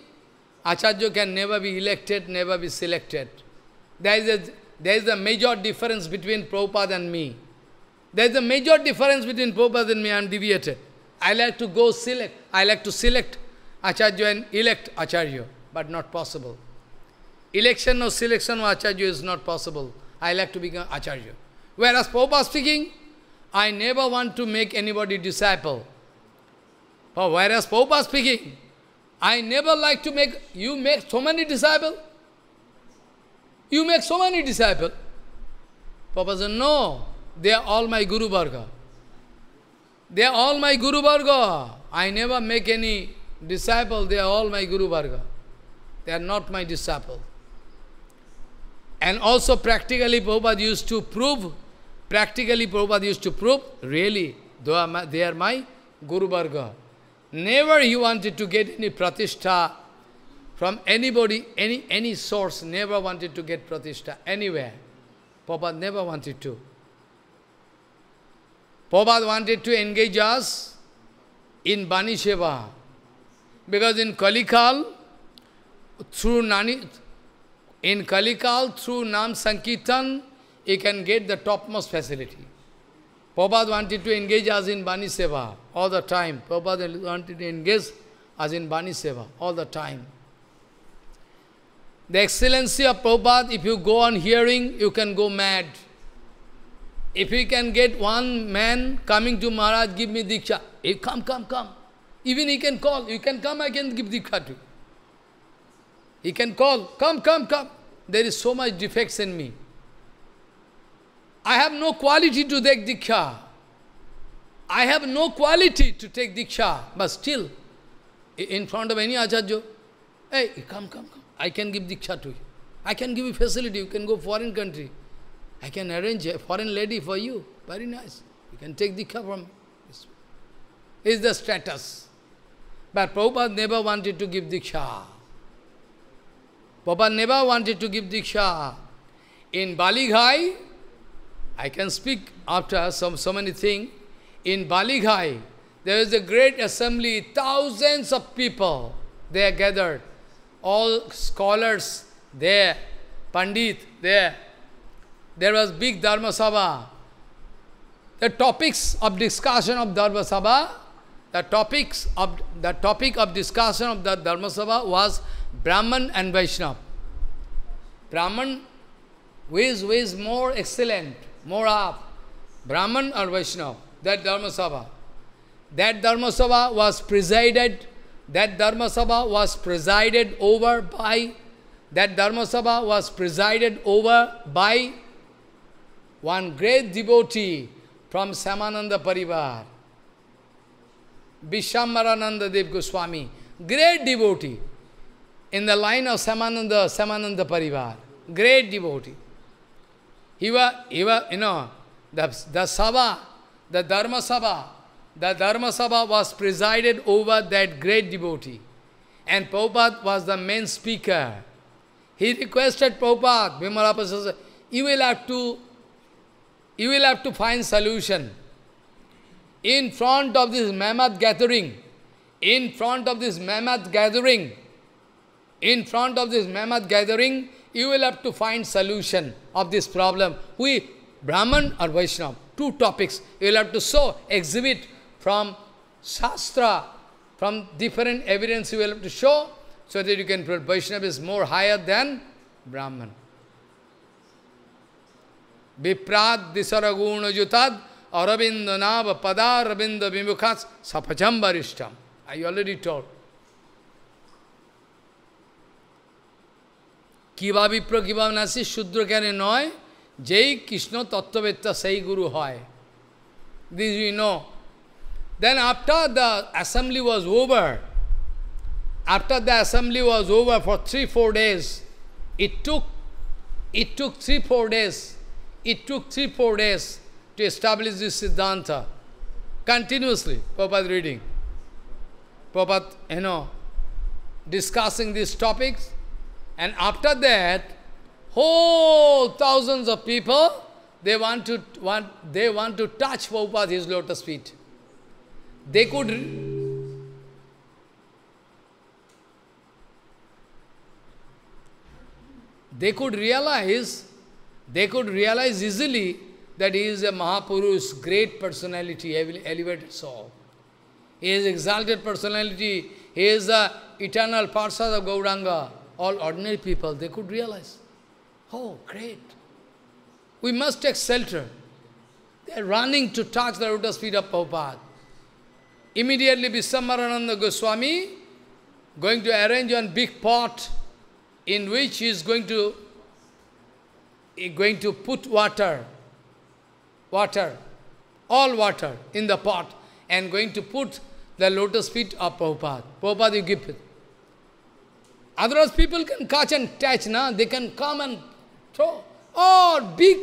Acharya can never be elected, never be selected. There is a, there is a major difference between Prabhupada and me. There is a major difference between Prabhupada and me. I am deviated. I like to go select. I like to select Acharya and elect Acharya, but not possible. Election or selection of Acharya is not possible. I like to become Acharya. Whereas Prabhupada speaking, I never want to make anybody disciple. But whereas Prabhupada speaking, I never like to make, you make so many disciple. You make so many disciple. Prabhupada said, no, they are all my Guru Varga. They are all my Guru Varga. I never make any disciple, they are all my Guru Varga. They are not my disciple. And also practically Prabhupada used to prove, practically Prabhupada used to prove, really, they are my, they are my Guru Varga. Never he wanted to get any pratishta from anybody, any, any source, never wanted to get pratishta anywhere. Prabhupada never wanted to. Prabhupada wanted to engage us in Bani Seva. Because in Kalikal, through Nani, in Kalikal, through Nam Sankirtan, you can get the topmost facility. Prabhupada wanted to engage us in Bani Seva all the time. Prabhupada wanted to engage us in Bani Seva all the time. The excellency of Prabhupada, if you go on hearing, you can go mad. If you can get one man coming to Maharaj, give me Diksha. Hey, come, come, come. Even he can call, you can come, I can give diksha to He can call, come, come, come. There is so much defects in me. I have no quality to take Diksha. I have no quality to take Diksha, but still, in front of any Acharya, hey, come, come, come. I can give Diksha to you. I can give you facility, you can go foreign country. I can arrange a foreign lady for you. Very nice. You can take Diksha from me. Is the status. But Prabhupada never wanted to give Diksha. Prabhupada never wanted to give Diksha. In Balighai, I can speak after some, so many things. In Balighai, there is a great assembly, thousands of people, they are gathered. All scholars there, Pandit there. There was big Dharma Sabha. The topics of discussion of Dharma Sabha the topics of the topic of discussion of the Dharma Sabha was Brahman and Vaishnav. Brahman who is, who is more excellent, more up. Brahman or Vaishnav. that Dharma Sabha. That Dharma Sabha was presided, that Dharma Sabha was presided over by, that Dharma Sabha was presided over by one great devotee from Samananda Parivar. Vishwamarananda Dev Goswami, great devotee, in the line of Samananda, Samananda Parivar, great devotee. He was, he was you know, the, the Sabha, the Dharma Sabha, the Dharma Sabha was presided over that great devotee. And Prabhupada was the main speaker. He requested Prabhupada, Vimalapa you will have to, you will have to find solution in front of this mammoth gathering, in front of this mammoth gathering, in front of this mammoth gathering, you will have to find solution of this problem. We, Brahman or Vaishnav, two topics, you will have to show, exhibit from Shastra, from different evidence you will have to show, so that you can prove Vaishnav is more higher than Brahman. Viprat disaraguna Aurobindo Nava পদা Aurobindo বিমুখা Sapacham Barishtam. I already told. কিবা বিপ্র কিবা নাসি শূদ্র জ্ঞানে নয় যেই কৃষ্ণ তত্ত্ববেত্তা সেই গুরু হয় this we know then after the assembly was over after the assembly was over for three four days it took it took three four days it took three four days to establish this Siddhanta. Continuously, Prabhupada reading. Prabhupada, you know, discussing these topics. And after that, whole thousands of people, they want to, want, they want to touch Prabhupada, his lotus feet. They could... They could realize, they could realize easily that he is a Mahapuruṣ, great personality, elevated soul. He is exalted personality, he is the eternal Parsad of Gauranga. All ordinary people, they could realize. Oh, great. We must take shelter. They are running to touch the lotus feet of Prabhupada. Immediately Vishwamarananda Goswami going to arrange one big pot in which he is going to going to put water water, all water in the pot and going to put the lotus feet of Prabhupada. Prabhupada you give it. Otherwise people can catch and touch, na? they can come and throw. Oh, big,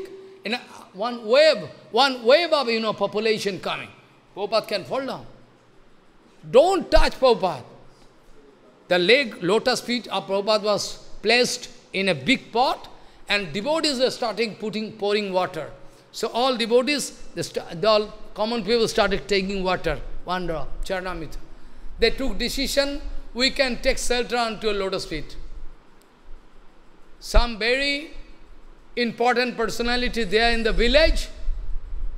you know, one wave, one wave of, you know, population coming. Prabhupada can fall down. Don't touch Prabhupada. The leg, lotus feet of Prabhupada was placed in a big pot and devotees are starting putting, pouring water. So all devotees, the, all common people started taking water, one drop, charanamrita. They took decision, we can take shelter unto a lotus feet. Some very important personality there in the village,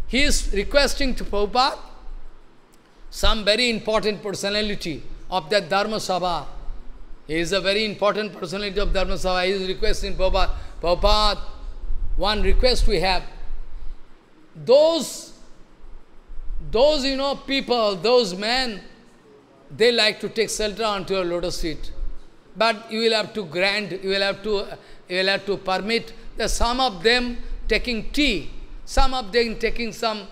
he is requesting to Prabhupada, some very important personality of that Dharma Sabha. He is a very important personality of Dharma Sabha. He is requesting Prabhupada, Prabhupada, one request we have, those, those, you know, people, those men, they like to take shelter onto your lotus feet. But you will have to grant, you will have to, you will have to permit that some of them taking tea, some of them taking some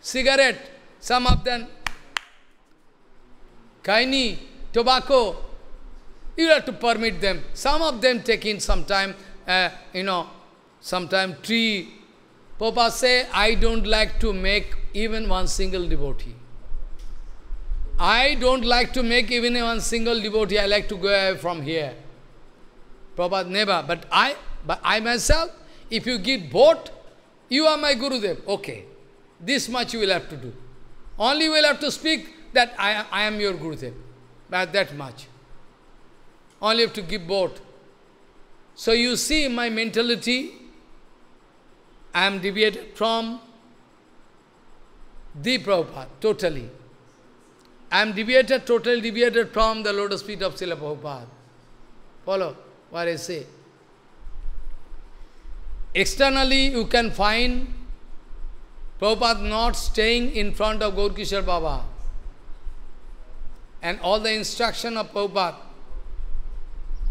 cigarette, some of them kaini, tobacco. You have to permit them. Some of them taking sometime, uh, you know, sometime tree, Papa say, I don't like to make even one single devotee. I don't like to make even one single devotee. I like to go away from here. Prabhupada never. But I, but I myself, if you give boat, you are my Gurudev. Okay. This much you will have to do. Only you will have to speak that I, I am your Gurudev. But that much. Only you have to give boat. So you see my mentality, I am deviated from the Prabhupada, totally. I am deviated, totally deviated from the lotus feet of Srila Prabhupada. Follow what I say. Externally, you can find Prabhupada not staying in front of Gaurkishar Baba. And all the instruction of Prabhupada,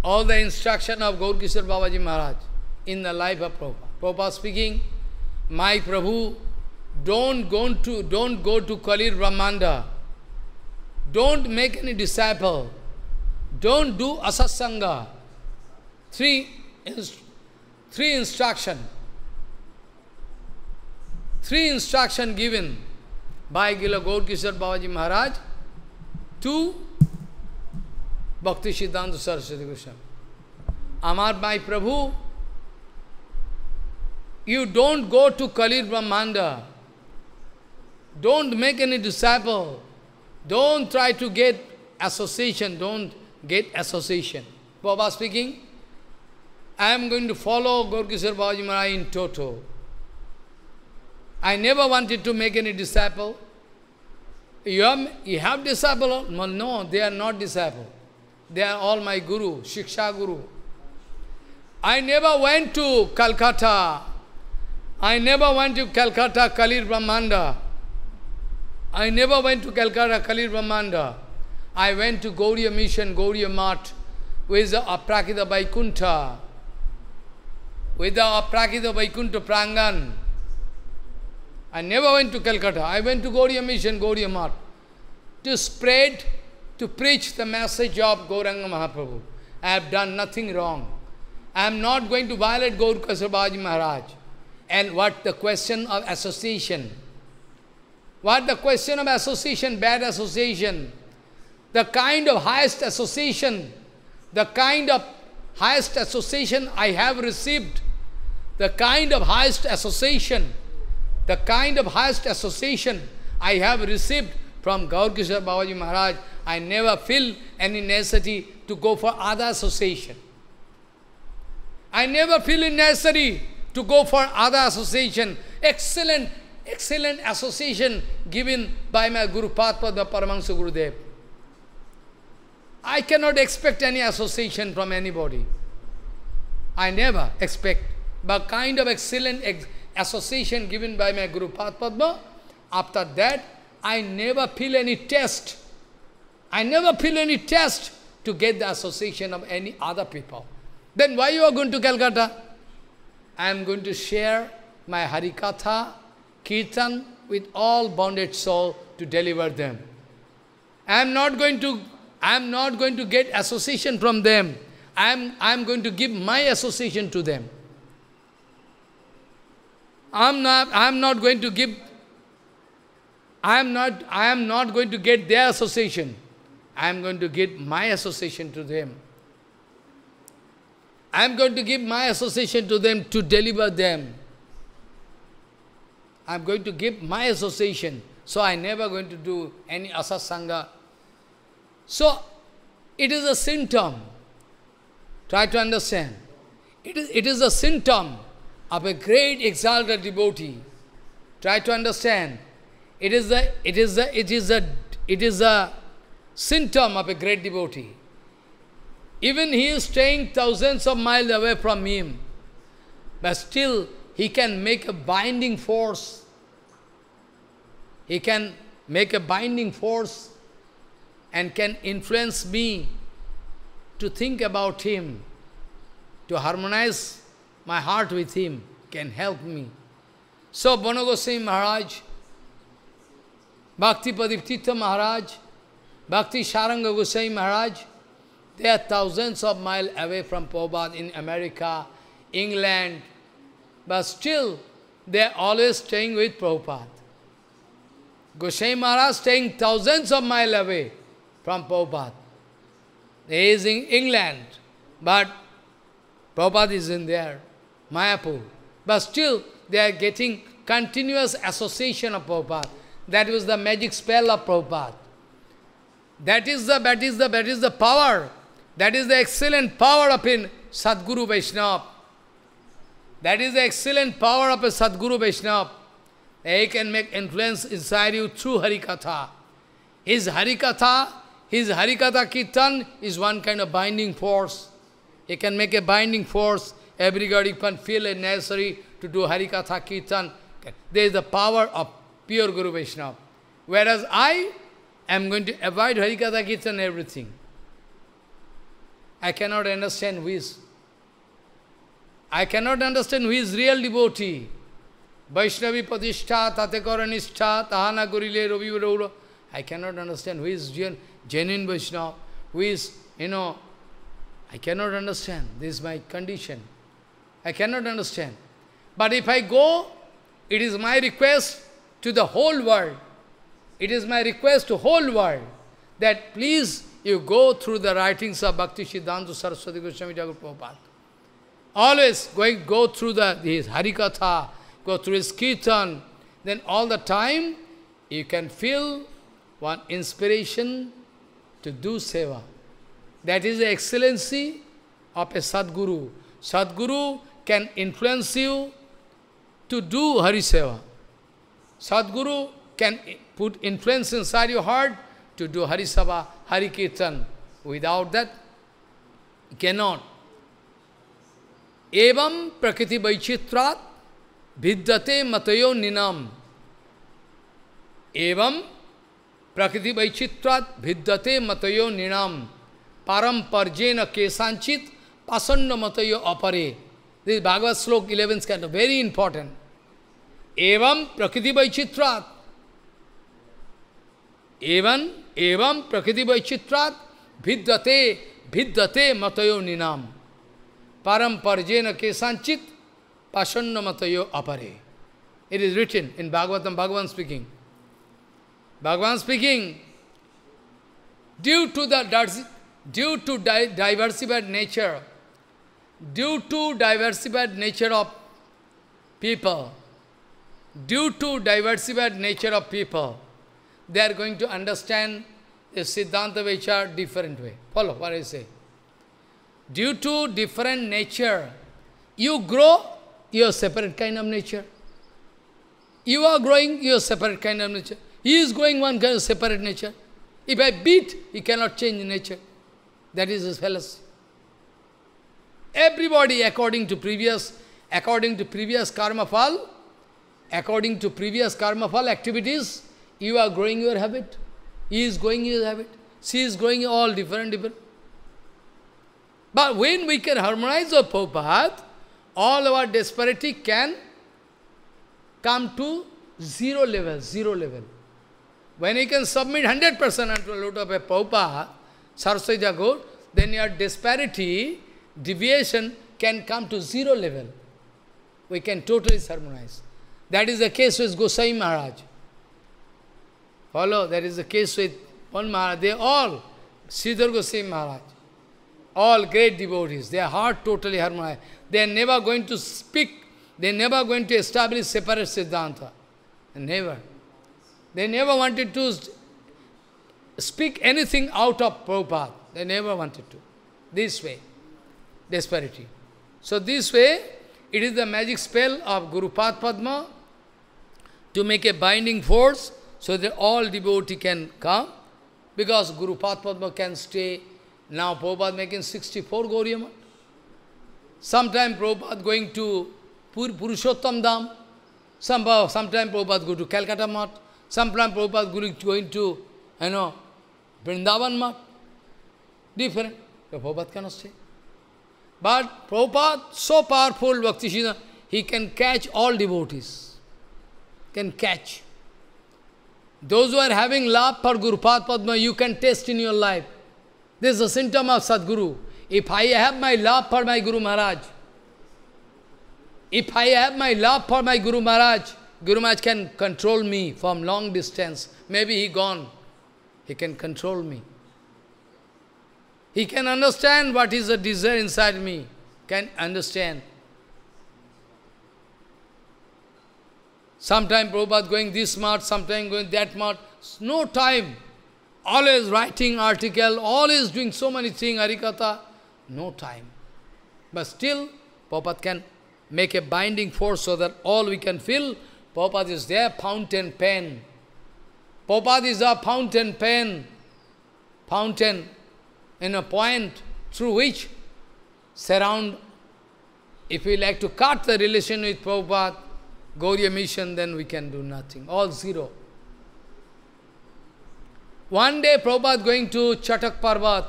all the instruction of Gaurkishar Babaji Maharaj in the life of Prabhupada. Prabhupada speaking, my Prabhu, don't go to, don't go to Kalir Brahmanda. Don't make any disciple. Don't do asasanga. Three, inst three instruction. Three instruction given by Gila Gaur Kishar Babaji Maharaj to Bhakti Siddhanta Saraswati Krishna. Amar, my Prabhu, you don't go to Kalir Brahmanda. Don't make any disciple. Don't try to get association. Don't get association. Baba speaking, I am going to follow Gorkisar Babaji Maharaj in toto. I never wanted to make any disciple. You have, you have disciple? Well, no, they are not disciple. They are all my guru, Shiksha guru. I never went to Calcutta I never went to Calcutta Kalir Brahmanda. I never went to Calcutta Kalir Brahmanda. I went to Gauriya Mission, Gauriya Mart, with the Aprakita Vaikuntha, with the Aprakita Vaikuntha Prangan. I never went to Calcutta. I went to Gauriya Mission, Gauriya Mart, to spread, to preach the message of Gauranga Mahaprabhu. I have done nothing wrong. I am not going to violate Gaur Kasabaji Maharaj. And what the question of association? What the question of association, bad association? The kind of highest association, the kind of highest association I have received, the kind of highest association, the kind of highest association I have received from Gaur Kishore Babaji Maharaj, I never feel any necessity to go for other association. I never feel necessary to go for other association. Excellent, excellent association given by my Guru Padpada Paramahansa Gurudev. I cannot expect any association from anybody. I never expect. But kind of excellent ex association given by my Guru Padma, after that, I never feel any test. I never feel any test to get the association of any other people. Then why you are going to Calcutta? I am going to share my Harikatha, Kirtan with all bonded soul to deliver them. I am not going to, I am not going to get association from them. I am, I am going to give my association to them. I am not, I am not going to give, I am not, I am not going to get their association. I am going to give my association to them. I am going to give my association to them to deliver them. I am going to give my association. So I am never going to do any asasanga. So it is a symptom. Try to understand. It is, it is a symptom of a great exalted devotee. Try to understand. It is a it is a it is a it is a symptom of a great devotee. Even he is staying thousands of miles away from him, but still he can make a binding force. He can make a binding force and can influence me to think about him, to harmonize my heart with him, can help me. So, Banagoswami Maharaj, Bhakti Padiptita Maharaj, Bhakti Sharanga Gosai Maharaj, they are thousands of miles away from Prabhupada in America, England, but still they are always staying with Prabhupada. Gosai Maharaj staying thousands of miles away from Prabhupada. He is in England, but Prabhupada is in there, Mayapur. But still, they are getting continuous association of Prabhupada. That was the magic spell of Prabhupada. That is the, that is the, that is the power that is the excellent power of in Sadguru Vaishnava. That is the excellent power of a Sadguru Vaishnava. He can make influence inside you through Harikatha. His Harikatha, his Harikatha Kirtan is one kind of binding force. He can make a binding force. Everybody can feel it necessary to do Harikatha Kirtan. There is the power of pure Guru Vaishnava. Whereas I am going to avoid Harikatha Kirtan everything. I cannot understand who is. I cannot understand who is real devotee. Vaishnavi Padishta, Tatekaranishta, Tahana Gurile, Ravi I cannot understand who is gen genuine Vaishnava, who is, you know, I cannot understand. This is my condition. I cannot understand. But if I go, it is my request to the whole world. It is my request to whole world that please you go through the writings of Bhakti Siddhanta Saraswati Goswami Thakur Prabhupada. Always going, go through the, his Harikatha, go through his Kirtan. Then all the time, you can feel one inspiration to do seva. That is the excellency of a Sadguru. Sadguru can influence you to do Hari Seva. Sadguru can put influence inside your heart to do Hari Sabha, Hari Kirtan. Without that, cannot. Evam prakriti vaichitrat vidyate matayo ninam. Evam prakriti vaichitrat vidyate matayo ninam. Param parjena kesanchit pasanna matayo apare. This is Bhagavad Slok 11th canto, very important. Evam prakriti vaichitrat. Evan एवं प्रकृति वैचित्रात भिद्यते भिद्यते मतयो निनाम परम्परजेन केसांचित पाषण्य मतयो अपरे It is written in Bhagavatam, Bhagavan speaking. Bhagavan speaking, due to the due to di diversified nature, due to diversified nature of people, due to diversified nature of people, they are going to understand the Siddhanta Vichar different way. Follow what I say. Due to different nature, you grow, your separate kind of nature. You are growing, your separate kind of nature. He is growing one kind of separate nature. If I beat, he cannot change nature. That is his fallacy. Everybody according to previous, according to previous karma fall, according to previous karma fall activities, you are growing your habit. He is growing his habit. She is growing all different, different. But when we can harmonize our Prabhupada, all our disparity can come to zero level, zero level. When you can submit 100% unto the lot of a Prabhupada, Saraswati Jagur, then your disparity, deviation can come to zero level. We can totally harmonize. That is the case with Gosai Maharaj. Follow, that is the case with one Maharaj. They all, Siddhar Goswami Maharaj, all great devotees, their heart totally harmonized. They are never going to speak, they are never going to establish separate Siddhanta. Never. They never wanted to speak anything out of Prabhupada. They never wanted to. This way, disparity. So this way, it is the magic spell of Guru Padma to make a binding force so that all devotee can come, because Guru Padma can stay. Now Prabhupada making 64 Gauriamat. Sometime Prabhupada going to Pur Purushottam Dham. Some, uh, sometime Prabhupada go to Calcutta Mat. Sometime Prabhupada going to, you know, Vrindavan Mat. Different. So Prabhupada cannot stay. But Prabhupada, so powerful, Bhakti he can catch all devotees. Can catch. Those who are having love for Gurupath Padma, you can test in your life. This is a symptom of Sadguru. If I have my love for my Guru Maharaj, if I have my love for my Guru Maharaj, Guru Maharaj can control me from long distance. Maybe he gone. He can control me. He can understand what is the desire inside me. Can understand. Sometimes Prabhupada going this mart, sometimes going that mart. No time. Always writing article, always doing so many things, Arikata. No time. But still, Prabhupada can make a binding force so that all we can feel. Prabhupada is there, fountain pen. Prabhupada is a fountain pen, fountain in a point through which surround, if we like to cut the relation with Prabhupada, Gauriya mission, then we can do nothing. All zero. One day Prabhupada going to Chatak Parvat.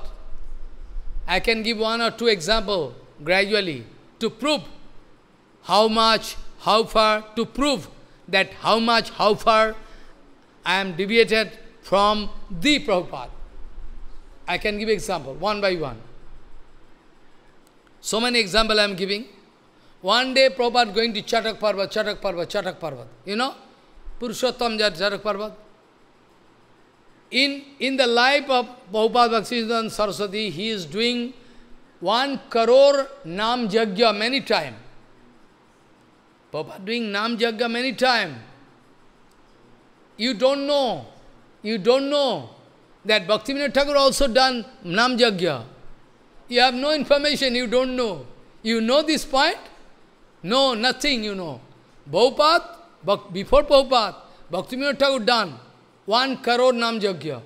I can give one or two example gradually to prove how much, how far, to prove that how much, how far I am deviated from the Prabhupada. I can give example, one by one. So many example I am giving. One day Prabhupada going to Chatak Parvat, Chatak Parvat, Chatak Parvat. You know? Purushottam Chatak Parvat. In, in the life of Prabhupada Bhaktisiddhan Saraswati, he is doing one crore Nam Jagya many times. Prabhupada doing Nam Jagya many times. You don't know. You don't know that Bhaktivinoda Thakur also done Nam Jagya. You have no information, you don't know. You know this point? No, nothing, you know. Bhaupat, before Bhaupat, Bhaktivinoda Thakur done one crore Nam Yajna.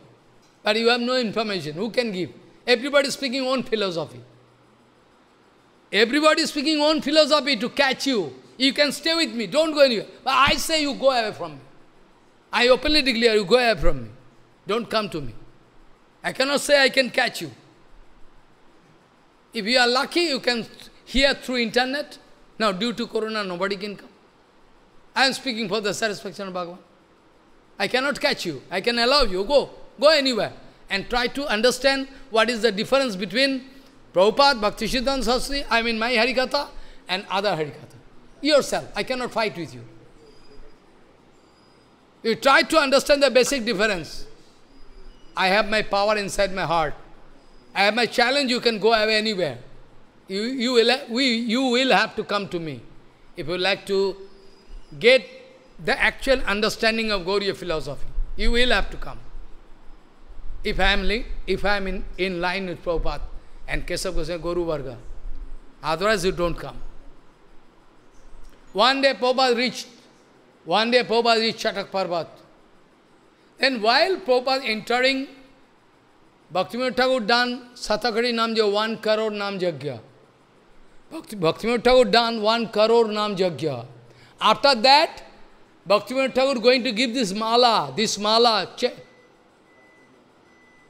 But you have no information. Who can give? Everybody speaking own philosophy. Everybody speaking own philosophy to catch you. You can stay with me. Don't go anywhere. But I say you go away from me. I openly declare you go away from me. Don't come to me. I cannot say I can catch you. If you are lucky, you can hear through internet. Now, due to corona, nobody can come. I am speaking for the satisfaction of Bhagavan. I cannot catch you. I can allow you. Go. Go anywhere. And try to understand what is the difference between Prabhupada, Bhakti Siddhanta Sasri, I mean my Harikatha, and other Harikatha. Yourself. I cannot fight with you. You try to understand the basic difference. I have my power inside my heart. I have my challenge, you can go away anywhere. You, you, will, we, you will have to come to me. If you like to get the actual understanding of Gauriya philosophy, you will have to come. If I am, if I am in, in line with Prabhupada and Kesab Goswami Guru Varga, otherwise you don't come. One day Prabhupada reached, one day Prabhupada reached Chatak Parvat. Then while Prabhupada entering Bhaktivinoda Thakur done Satakari Namja, one crore Namjagya. Bhakti, Bhaktivinoda Thakur done one crore Nam Yajna. After that, Bhaktivinoda Thakur going to give this mala, this mala.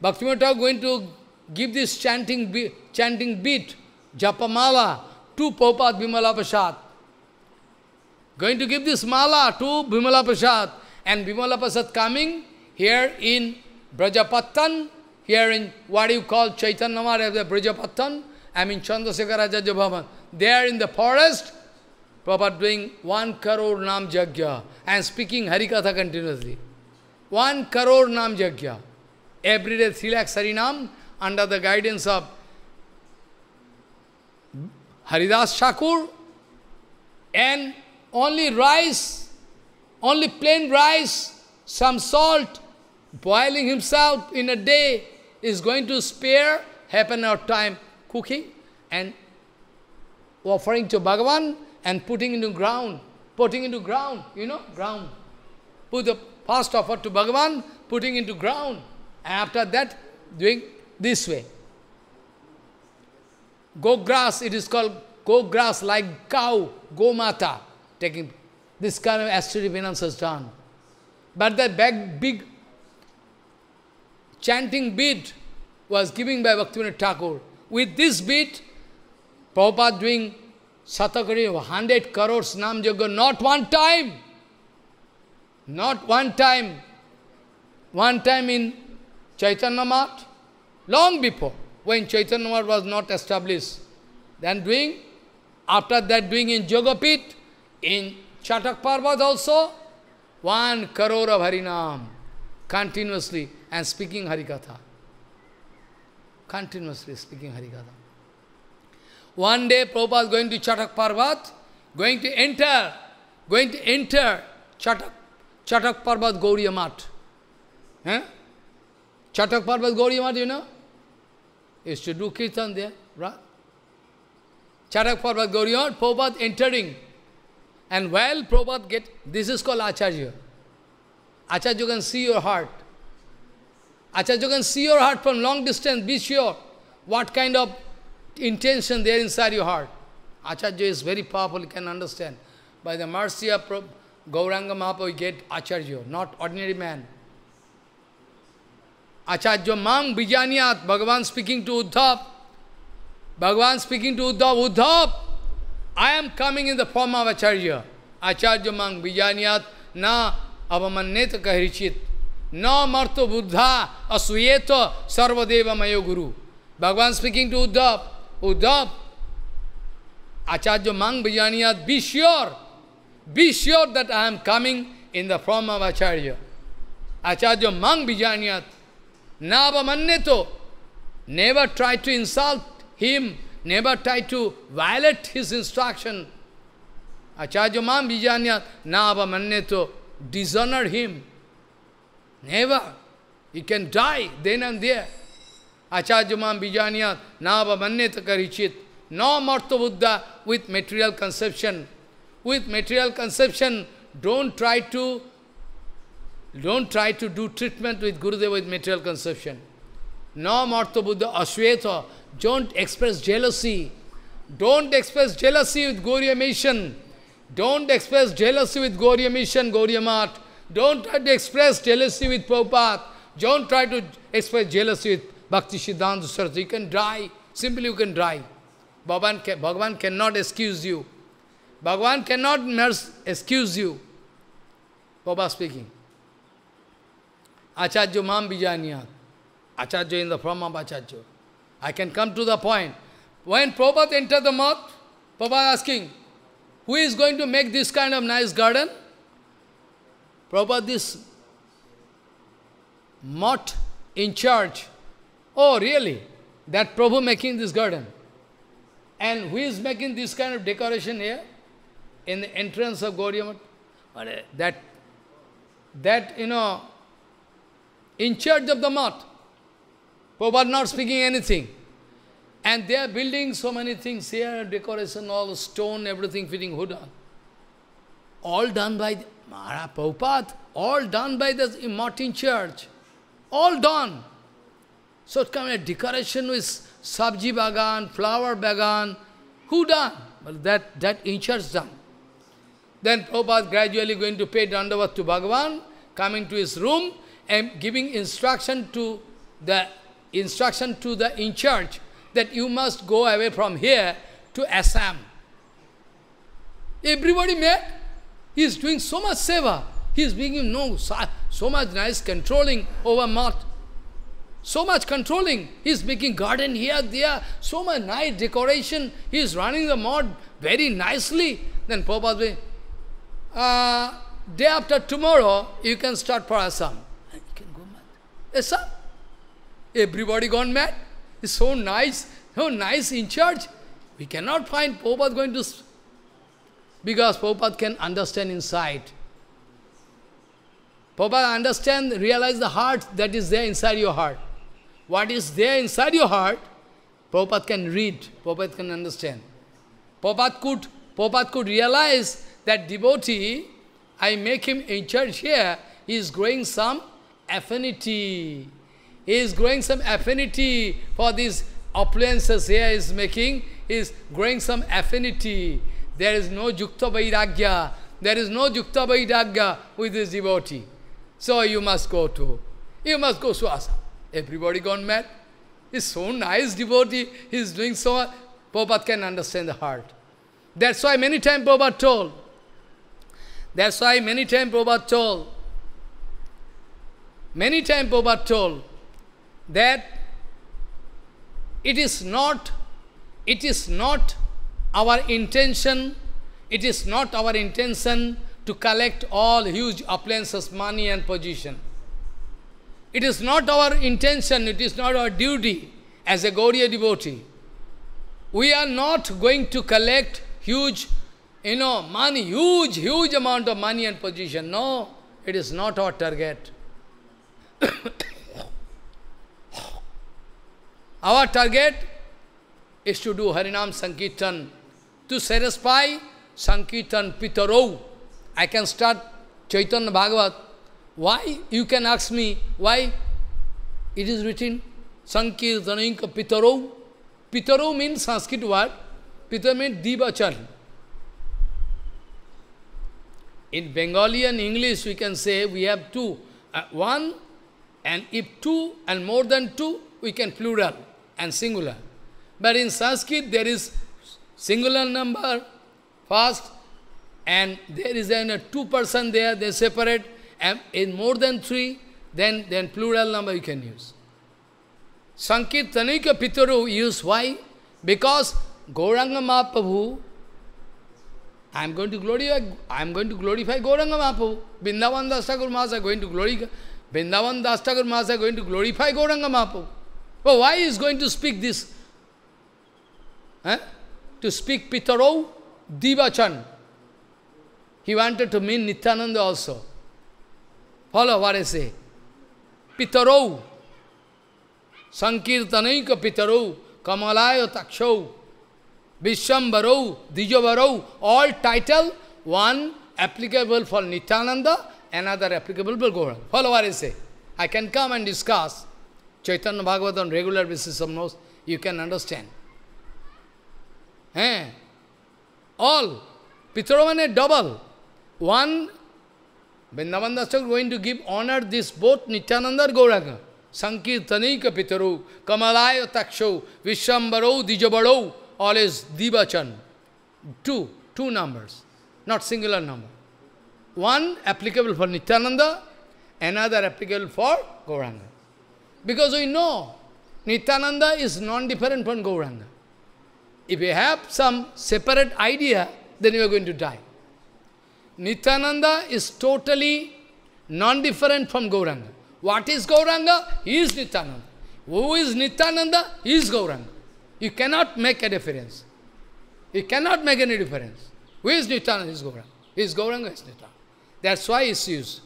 Bhaktivinoda Thakur going to give this chanting beat, chanting beat, japamala, to Popat Bhimala Prasad. Going to give this mala to Bhimala Prasad. And Bhimala Prasad coming here in Brajapattan, here in what you call Chaitanya Mahaprabhu, Brajapattan, I mean Chandrasekharacharya Bhavan, they are in the forest, Prabhupada doing one crore Nam Jagya and speaking Harikatha continuously. One crore Nam Jagya. Every day three lakh Sarinam under the guidance of Haridas Shakur and only rice, only plain rice, some salt, boiling himself in a day is going to spare half an hour time cooking and offering to Bhagavan and putting into ground, putting into ground, you know, ground. Put the first offer to Bhagavan, putting into ground. And after that, doing this way. Go grass, it is called go grass like cow, go mata, taking this kind of austerity penance done. But that big, big chanting bead was given by Bhaktivinoda Thakur. With this beat, Prabhupada doing Satakari 100 crores Nam Yoga, not one time. Not one time. One time in Chaitanya Mat, long before, when Chaitanya Mat was not established. Then doing, after that doing in Jogapit, in Chatak Parvat also, one crore of Harinam, continuously, and speaking Harikatha continuously speaking Harikatha. One day Prabhupada is going to Chatak Parvat, going to enter, going to enter Chatak, Chatak Parvat Gauriya Mat. Chatak Parvat Gauriya Mat, you know? Used to do kirtan there, right? Chatak Parvat Gauriya Mat, Prabhupada entering. And while Prabhupada get, this is called Acharya. Acharya, you can see your heart. Acharya can see your heart from long distance, be sure what kind of intention there inside your heart. Acharya is very powerful, you can understand. By the mercy of Gauranga Mahaprabhu, we get Acharya, not ordinary man. Acharya Mam Bijaniyat, Bhagavan speaking to Uddhav. Bhagavan speaking to Uddhav, Uddhav, I am coming in the form of Acharya. Acharya Mang Bijaniyat, Na Avamanneta Kahrichit. न मर्त बुद्धा असुएत सर्वदेव मयो गुरु भगवान speaking to Uddhav Uddhav आचार्य मांग बिजानिया be sure be sure that I am coming in the form of acharya आचार्य मांग बिजानियात नाव मन्ने तो never try to insult him never try to violate his instruction आचार्य मांग बिजानियात नाव मन्ने तो dishonour him Never. he can die then and there. acharya bijaniya Vijanyat Navamanyata Karichit. No Martha Buddha with material conception. With material conception, don't try to don't try to do treatment with Gurudev with material conception. No Martha Buddha Ashweta. Don't express jealousy. Don't express jealousy with Gauriya mission. Don't express jealousy with Gauriya mission, Gauriya mat. Don't try to express jealousy with Prabhupada. Don't try to express jealousy with Bhakti Siddhanta Saraswati. You can die. Simply you can die. Bhagavan, can, Bhagavan cannot excuse you. Bhagavan cannot excuse you. Prabhupada speaking. Acharya Mam Vijaniyat. Acharya in the form of Acharya. I can come to the point. When Prabhupada entered the mouth, Prabhupada asking, who is going to make this kind of nice garden? Prabhupada, this mutt in charge. Oh, really? That Prabhu making this garden. And who is making this kind of decoration here? In the entrance of Gauriya uh, That, that, you know, in charge of the mutt. Prabhupada not speaking anything. And they are building so many things here, decoration, all stone, everything fitting hood on. All done by Mara Prabhupada, all done by the Martin Church. All done. So it come a decoration with sabji bagan, flower bagan. Who done? Well, that, that in church done. Then Prabhupada gradually going to pay Dandavat to Bhagavan, coming to his room and giving instruction to the instruction to the in church that you must go away from here to Assam. Everybody met. He is doing so much seva. He is being no so much nice controlling over mouth. So much controlling. He is making garden here, there, so much nice decoration. He is running the mud very nicely. Then Prabhupada uh, day after tomorrow, you can start for Assam. You can go mad. Yes, sir? Everybody gone mad? It's so nice, so nice in church. We cannot find Prabhupada going to because Prabhupada can understand inside. Prabhupada understand, realize the heart that is there inside your heart. What is there inside your heart, Prabhupada can read, Prabhupada can understand. Prabhupada could, Prabhupada could realize that devotee, I make him in church here, he is growing some affinity. He is growing some affinity for these opulences here, he is making, he is growing some affinity. There is no Yukta Vairagya. There is no Yukta Vairagya with this devotee. So you must go to, you must go Swasa. Everybody gone mad. He's so nice devotee. He's doing so much. Prabhupada can understand the heart. That's why many times Prabhupada told. That's why many times Prabhupada told. Many times Prabhupada told that it is not, it is not our intention, it is not our intention to collect all huge appliances, money and position. It is not our intention, it is not our duty as a Gaudiya devotee. We are not going to collect huge, you know, money, huge, huge amount of money and position. No, it is not our target. our target is to do Harinam Sankirtan to satisfy Sankirtan Pitaro. I can start Chaitanya Bhagavat. Why? You can ask me, why? It is written, Sankirtaninka Pitaro. Pitaro means Sanskrit word. Pitaro means divachan In Bengali and English, we can say we have two. Uh, one, and if two and more than two, we can plural and singular. But in Sanskrit, there is Singular number first, and there is a uh, two person there, they separate, and in more than three, then, then plural number you can use. Sankirtanika Pitaru use why? Because Gauranga Mahaprabhu, I am going to glorify, I am going to glorify Gauranga Mahaprabhu. Bindavan Dastakur are going to glorify, Bindavan Dastakur are going to glorify Gauranga Mahaprabhu. But why is going to speak this? Huh? to speak Pitaro Divachan. He wanted to mean Nityananda also. Follow what I say. Pitaro Sankirtanaika Pitaro Kamalaya Taksho. Vishambaro. Dijavaro. all title, one applicable for Nityananda, another applicable for Gauranga. Follow what I say. I can come and discuss Chaitanya Bhagavatam regular basis of most. you can understand. हैं all पितरों माने double one Vrindavan Das going to give honour this both Nityananda Gauranga संकीर्तनिक पितरो कमलाय तक्षो विश्वम्बरो दिजबड़ो all is दिवचन two two numbers not singular number one applicable for Nityananda another applicable for Gauranga because you know Nityananda is non different from Gauranga If you have some separate idea, then you are going to die. Nityananda is totally non-different from Gauranga. What is Gauranga? He is Nityananda. Who is Nityananda? He is Gauranga. You cannot make a difference. You cannot make any difference. Who is Nityananda? He is Gauranga. He is Gauranga, he is Nityananda. That's why it's used.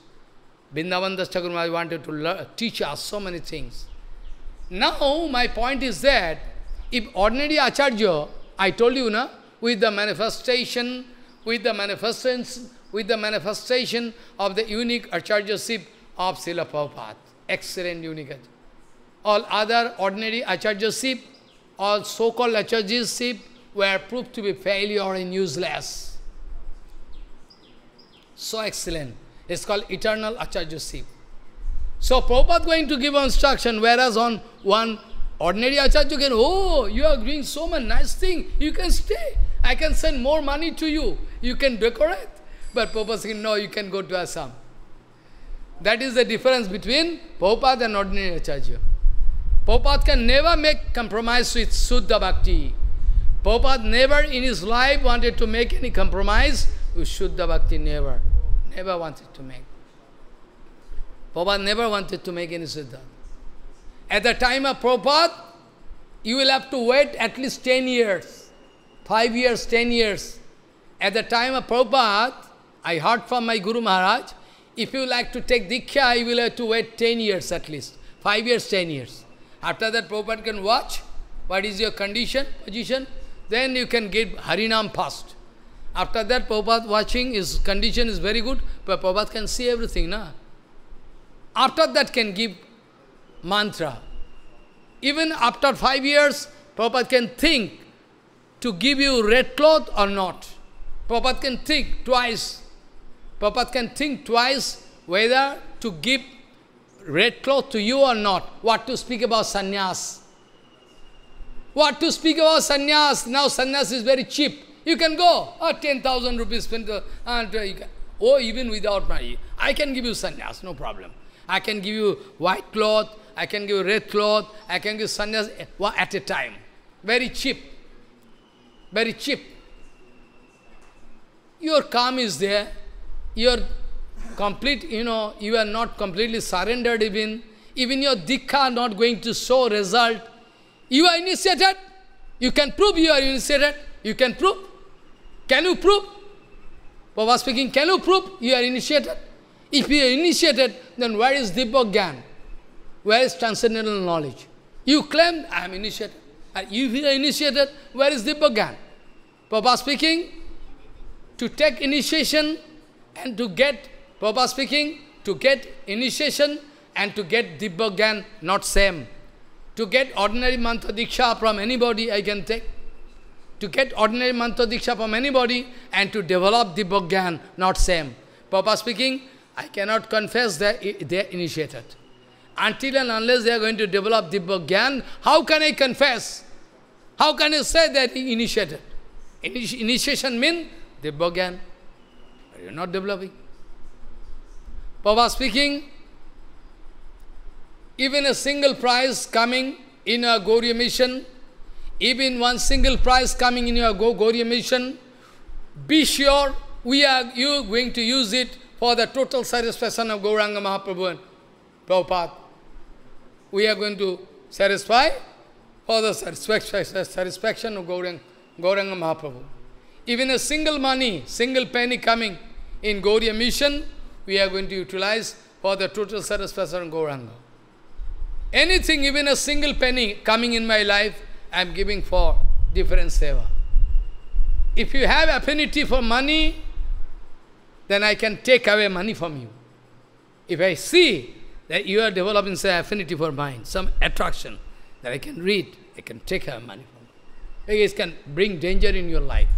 Vrindavandas Thakur wanted to learn, teach us so many things. Now, my point is that if ordinary Acharya, I told you, na, with the manifestation, with the manifestations, with the manifestation of the unique Acharyaship of Srila Prabhupada, excellent unique Acharya. All other ordinary Acharyaship, all so-called Acharyaship were proved to be failure and useless. So excellent. It's called eternal Acharyaship. So Prabhupada going to give instruction, whereas on one Ordinary Acharya can, oh, you are doing so much nice thing, you can stay. I can send more money to you. You can decorate. But Prabhupada said no, you can go to Assam. That is the difference between Prabhupada and ordinary Acharya. Prabhupada can never make compromise with Suddha Bhakti. Prabhupada never in his life wanted to make any compromise with Suddha Bhakti, never. Never wanted to make. Prabhupada never wanted to make any Suddha. At the time of Prabhupada, you will have to wait at least 10 years, 5 years, 10 years. At the time of Prabhupada, I heard from my Guru Maharaj, if you like to take Dikya, you will have to wait 10 years at least, 5 years, 10 years. After that, Prabhupada can watch what is your condition, position, then you can give Harinam fast. After that, Prabhupada watching, his condition is very good, but Prabhupada can see everything, na? After that can give mantra. Even after five years, Prabhupada can think to give you red cloth or not. Prabhupada can think twice. Prabhupada can think twice whether to give red cloth to you or not. What to speak about sannyas. What to speak about sannyas? Now sannyas is very cheap. You can go. Oh, 10,000 rupees. Uh, and uh, oh, even without money. I can give you sannyas, no problem. I can give you white cloth, I can give red cloth, I can give sannyas eh, at a time. Very cheap. Very cheap. Your calm is there. Your complete, you know, you are not completely surrendered even. Even your dikha not going to show result. You are initiated. You can prove you are initiated. You can prove. Can you prove? Baba speaking, can you prove you are initiated? If you are initiated, then where is Dibba Gyan? Where is transcendental knowledge? You claim, I am initiated. If you are initiated, where is the Bhagwan? Papa speaking, to take initiation and to get, papa speaking, to get initiation and to get Dibbagyan, not same. To get ordinary mantra diksha from anybody I can take. To get ordinary mantra diksha from anybody and to develop Dibbagyan, not same. Papa speaking, I cannot confess that they are initiated. Until and unless they are going to develop Dibba Gyan, how can I confess? How can I say that he initiated? initiation means Dibba Gyan. You are not developing. Papa speaking, even a single prize coming in a Gauriya mission, even one single prize coming in your Gauriya mission, be sure we are you going to use it for the total satisfaction of Gauranga Mahaprabhu and Prabhupada we are going to satisfy for the satisfaction of Gauranga, Gauranga Mahaprabhu. Even a single money, single penny coming in Gauriya mission, we are going to utilize for the total satisfaction of Gauranga. Anything, even a single penny coming in my life, I am giving for different seva. If you have affinity for money, then I can take away money from you. If I see that you are developing some affinity for mind, some attraction that I can read, I can take her money from. Because it can bring danger in your life.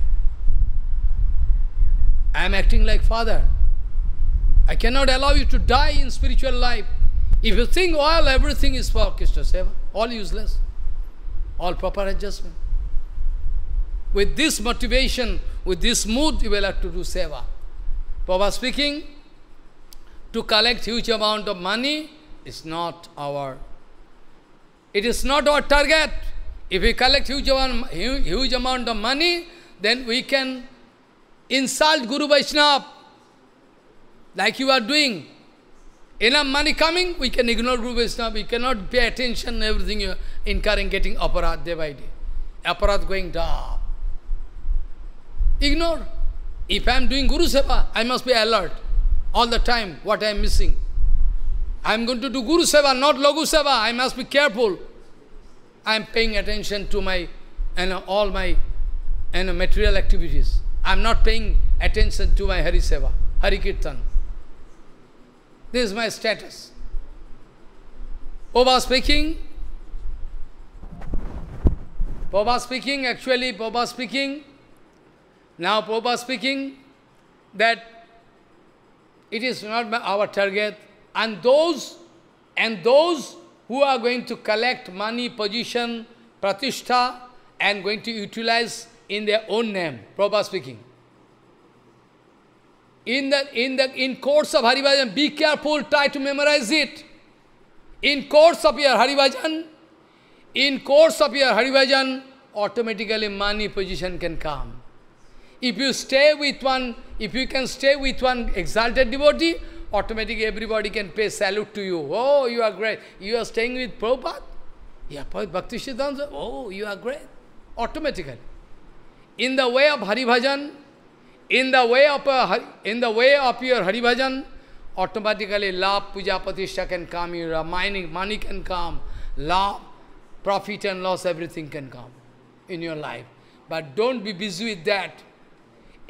I am acting like father. I cannot allow you to die in spiritual life. If you think all everything is for Krishna Seva, all useless, all proper adjustment. With this motivation, with this mood, you will have to do Seva. Prabhupada speaking, to collect huge amount of money is not our, it is not our target. If we collect huge amount, huge amount of money, then we can insult Guru Vaishnava like you are doing. Enough money coming, we can ignore Guru Vaishnava. We cannot pay attention everything you are incurring, getting aparat day by day. Aparat going down. Ignore. If I am doing Guru Seva, I must be alert all the time what I am missing. I am going to do Guru Seva, not logu Seva. I must be careful. I am paying attention to my and all my and material activities. I am not paying attention to my Hari Seva, Hari Kirtan. This is my status. Baba speaking. Baba speaking, actually Baba speaking. Now Baba speaking that it is not our target. And those, and those who are going to collect money, position, pratishtha, and going to utilize in their own name, Prabhupada speaking. In the in the in course of Harivajan, be careful, try to memorize it. In course of your Harivajan, in course of your Harivajan, automatically money position can come. If you stay with one, if you can stay with one exalted devotee, automatically everybody can pay salute to you. Oh, you are great. You are staying with Prabhupada? Yeah, Bhakti Siddhanta. Oh, you are great. Automatically. In the way of Hari Bhajan, in the way of, uh, a, in the way of your Hari Bhajan, automatically love, puja, patishtha can come, your mining, money can come, love, profit and loss, everything can come in your life. But don't be busy with that.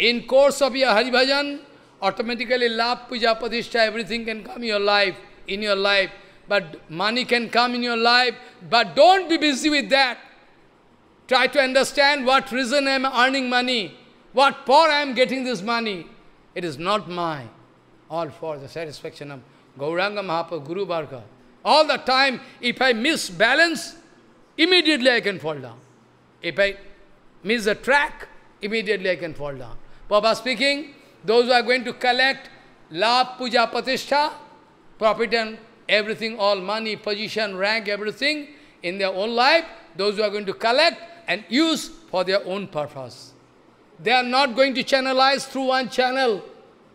In course of your Hari Bhajan, automatically love, puja, padishta, everything can come in your life, in your life. But money can come in your life, but don't be busy with that. Try to understand what reason I am earning money, what power I am getting this money. It is not mine. All for the satisfaction of Gauranga Mahaprabhu, Guru Bhargava. All the time, if I miss balance, immediately I can fall down. If I miss a track, immediately I can fall down. Papa speaking, those who are going to collect lab, puja, patishtha, profit and everything, all money, position, rank, everything in their own life, those who are going to collect and use for their own purpose. They are not going to channelize through one channel.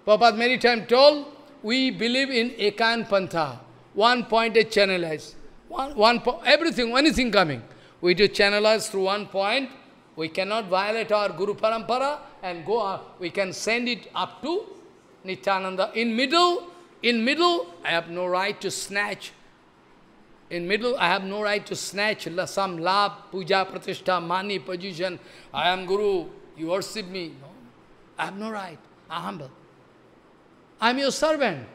Papa many times told, we believe in Ekan Pantha, one-pointed channelize. One, one, everything, anything coming. We do channelize through one point, we cannot violate our Guru Parampara and go uh, We can send it up to Nityananda. In middle, in middle, I have no right to snatch. In middle, I have no right to snatch some lab, puja, pratishtha, money, position. I am Guru, you worship me. No, I have no right. I am humble. I am your servant.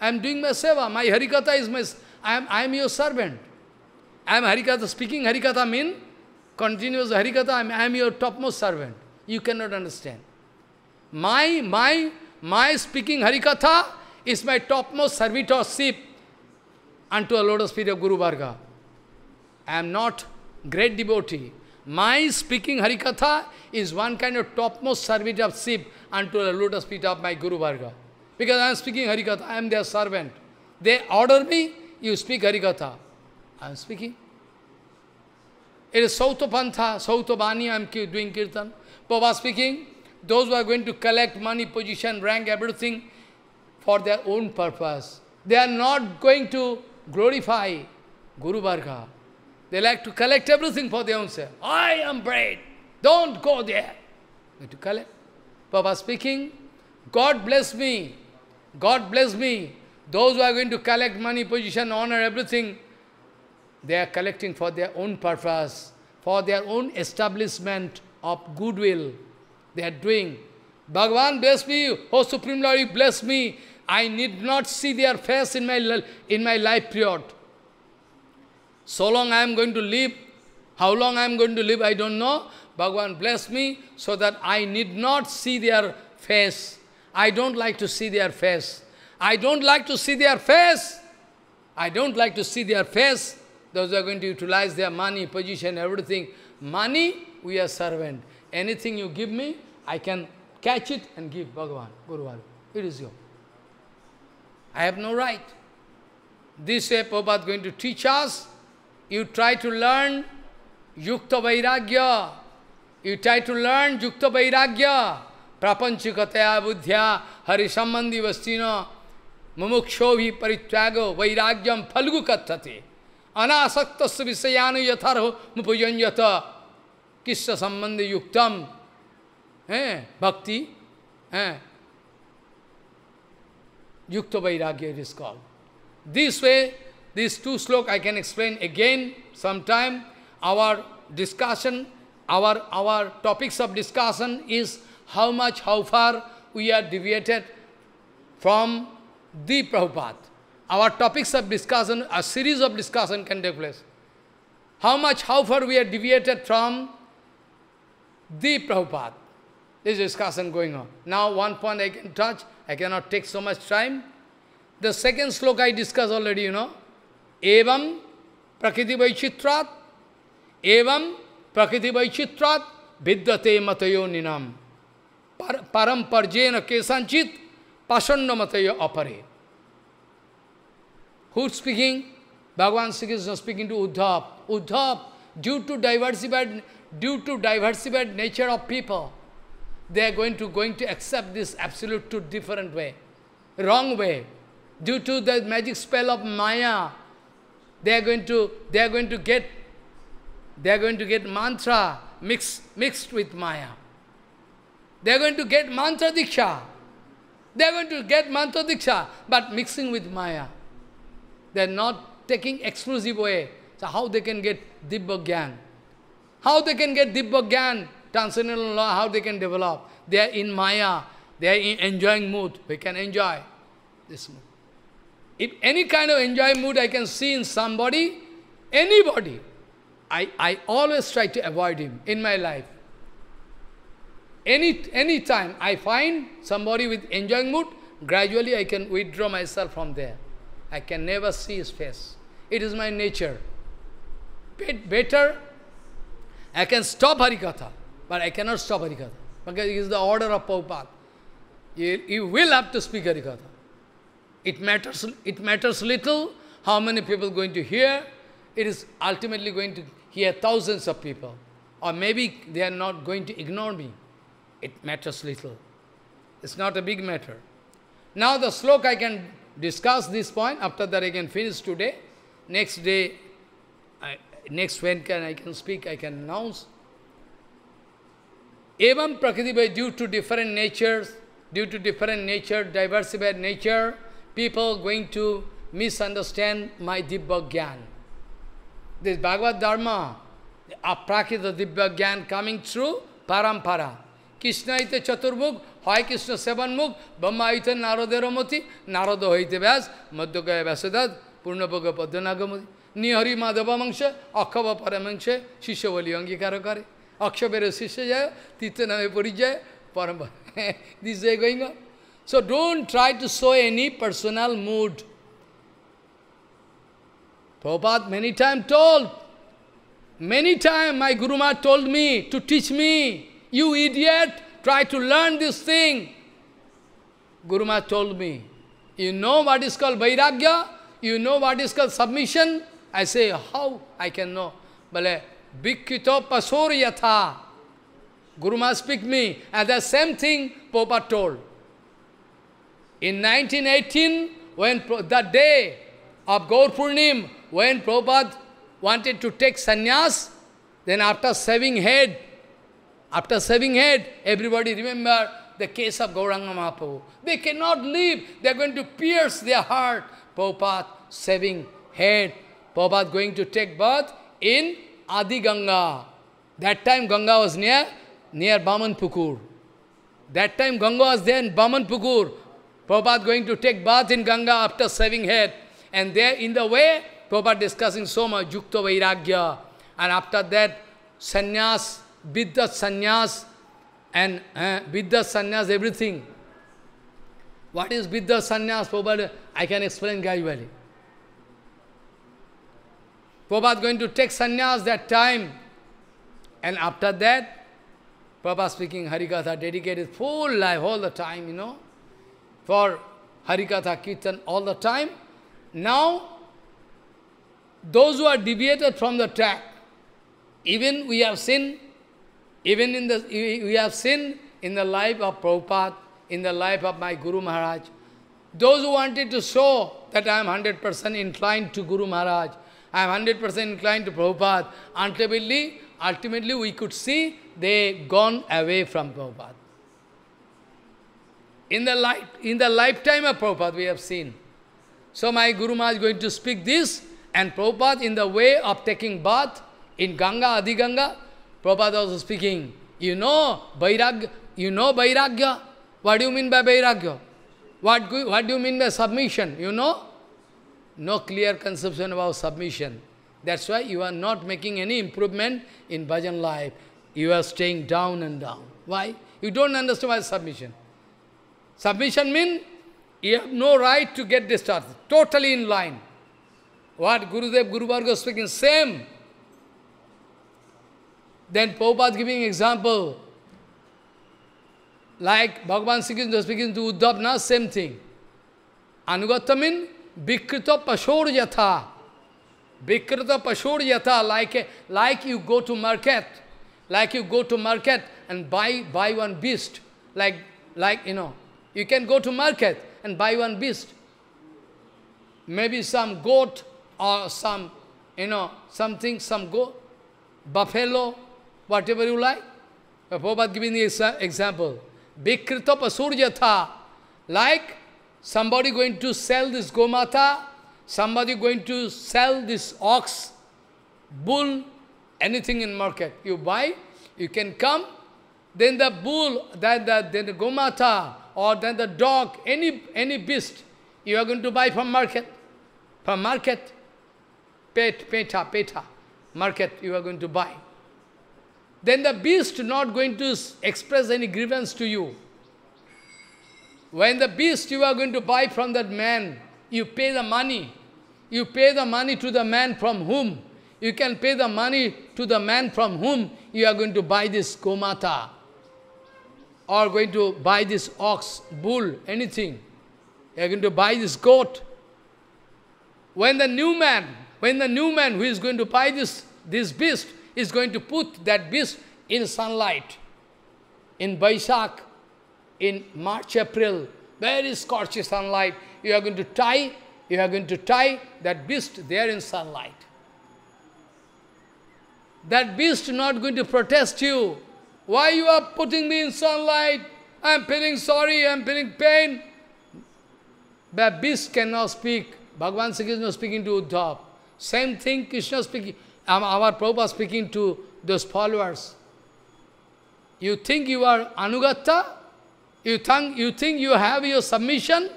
I am doing my seva. My Harikatha is my... I am, I am your servant. I am Harikatha. Speaking Harikatha means continuous Harikatha, I am, I am your topmost servant. You cannot understand. My, my, my speaking Harikatha is my topmost servitorship unto a lotus feet of Guru Bhargava. I am not great devotee. My speaking Harikatha is one kind of topmost servitorship unto the lotus feet of my Guru Bhargava. Because I am speaking Harikatha, I am their servant. They order me, you speak Harikatha. I am speaking. It is Sauta Pantha, Sauta Bani, I am doing Kirtan. Baba speaking, those who are going to collect money, position, rank, everything for their own purpose. They are not going to glorify Guru Varga. They like to collect everything for their own self. I am brave. Don't go there. Going to collect. Baba speaking, God bless me. God bless me. Those who are going to collect money, position, honor, everything they are collecting for their own purpose, for their own establishment of goodwill. They are doing. Bhagavan, bless me. Oh, Supreme Lord, you bless me. I need not see their face in my, in my life period. So long I am going to live, how long I am going to live, I don't know. Bhagavan, bless me so that I need not see their face. I don't like to see their face. I don't like to see their face. I don't like to see their face those who are going to utilize their money, position, everything. Money, we are servant. Anything you give me, I can catch it and give Bhagavan, Guru It is yours. I have no right. This way Prabhupada is going to teach us. You try to learn Yukta Vairagya. You try to learn Yukta Vairagya. Prapanchikataya buddhya harisambandhi vastina mumukshobhi parityago vairagyam phalgu kathate. अनासक्त विषयानु यथारहो मुपयन यथ किस्स संबंध युक्तम है भक्ति है Yukta This way, these two slok, I can explain again sometime. Our discussion, our, our topics of discussion is how much, how far we are deviated from the Prabhupada our topics of discussion, a series of discussion can take place. How much, how far we are deviated from the Prabhupada. This discussion going on. Now one point I can touch, I cannot take so much time. The second sloka I discussed already, you know. Evam prakriti vaichitrat, evam prakriti vaichitrat, vidyate matayo ninam. Param parjena kesanchit, pasanda matayo apare. Who's speaking? Bhagavan Sri Krishna speaking to Uddhav. Uddhav, due to diversified, due to diversified nature of people, they are going to going to accept this absolute truth different way, wrong way. Due to the magic spell of Maya, they are going to they are going to get they are going to get mantra mixed mixed with Maya. They are going to get mantra diksha. They are going to get mantra diksha, but mixing with Maya. They are not taking exclusive way. So how they can get Dibba Gyan? How they can get Dibba Gyan, transcendental law, how they can develop? They are in Maya. They are enjoying mood. We can enjoy this mood. If any kind of enjoying mood I can see in somebody, anybody, I, I always try to avoid him in my life. Any, any time I find somebody with enjoying mood, gradually I can withdraw myself from there. I can never see his face. It is my nature. Bit better, I can stop Harikatha, but I cannot stop Harikatha. Because it is the order of Prabhupada. You, you will have to speak Harikatha. It matters, it matters little how many people going to hear. It is ultimately going to hear thousands of people. Or maybe they are not going to ignore me. It matters little. It's not a big matter. Now the sloka I can discuss this point. After that, I can finish today. Next day, I, next when can I can speak, I can announce. Even Prakriti by due to different natures, due to different nature, diversified nature, people going to misunderstand my Dibba Gyan. This Bhagavad Dharma, Aprakrita Dibba Gyan coming through parampara. Krishna হইতে চতুর্মুখ হয় কৃষ্ণ সেবনমুখ ব্রহ্মা হইতে নারদের মতি নারদ হইতে ব্যাস মধ্যগয়া ব্যাসদাস পূর্ণভোগ পদ্মনাগমতি নিহরি মাধবাংশ অক্ষব পরমাংশে শিষ্য বলি অঙ্গীকার করে অক্ষবের শিষ্য যায় তীর্থ নামে পরিচয় পরম দিস জয় so don't try to show any personal mood প্রপাত many time told many time my গুরুমা told me to teach me You idiot, try to learn this thing. Guru Maharaj told me, you know what is called Vairagya? You know what is called submission? I say, how I can know? Bale, Bhikkito Pasor Yatha. Guru Maharaj speak me. And the same thing Popa told. In 1918, when that day of Gaur Purnim, when Prabhupada wanted to take sannyas, then after shaving head, after shaving head, everybody remember the case of Gauranga Mahaprabhu. They cannot live. They are going to pierce their heart. Prabhupada shaving head. Prabhupada going to take birth in Adi Ganga. That time Ganga was near, near Baman Pukur. That time Ganga was there in Baman Pukur. Prabhupada going to take bath in Ganga after shaving head. And there in the way, Prabhupada discussing so much Yukta Vairagya. And after that, sannyas Vidya sannyas and uh, sannyas everything. What is Vidya sannyas? Prabhupada, I can explain gradually. Prabhupada going to take sannyas that time. And after that, Prabhupada speaking Harikatha, dedicated full life all the time, you know, for Harikatha Kirtan all the time. Now, those who are deviated from the track, even we have seen even in the, we have seen in the life of Prabhupada, in the life of my Guru Maharaj, those who wanted to show that I am 100% inclined to Guru Maharaj, I am 100% inclined to Prabhupada, ultimately, ultimately we could see they gone away from Prabhupada. In the, life, in the lifetime of Prabhupada, we have seen. So my Guru Maharaj is going to speak this, and Prabhupada in the way of taking bath in Ganga, Adi Ganga, Prabhupada also speaking, you know Vairagya, you know Vairagya? What do you mean by Vairagya? What, what do you mean by submission? You know? No clear conception about submission. That's why you are not making any improvement in bhajan life. You are staying down and down. Why? You don't understand what submission. Submission means you have no right to get disturbed. Totally in line. What Gurudev, Guru Bhargava speaking, same. Then Prabhupada giving example, like Bhagavan Sri speaking to Uddhavna, same thing. Anugatamin, Vikrita Pashor Yatha. Vikrita Pashor Yatha, like, like you go to market, like you go to market and buy, buy one beast, like, like, you know, you can go to market and buy one beast. Maybe some goat or some, you know, something, some goat, buffalo, whatever you like. Prabhupada giving the example. Vikrita pasuryatha. Like somebody going to sell this gomata, somebody going to sell this ox, bull, anything in market. You buy, you can come, then the bull, then the, then the gomata, or then the dog, any, any beast, you are going to buy from market. From market, pet, peta, peta, market, you are going to buy then the beast not going to express any grievance to you. When the beast you are going to buy from that man, you pay the money. You pay the money to the man from whom? You can pay the money to the man from whom you are going to buy this komata or going to buy this ox, bull, anything. You are going to buy this goat. When the new man, when the new man who is going to buy this, this beast, is going to put that beast in sunlight. In Baishak, in March, April, very scorchy sunlight, you are going to tie, you are going to tie that beast there in sunlight. That beast not going to protest you. Why you are putting me in sunlight? I am feeling sorry, I am feeling pain. That beast cannot speak. Bhagavan Sri Krishna speaking to Uddhav. Same thing Krishna speaking our Prabhupada speaking to those followers. You think you are Anugata? You think, you think you have your submission?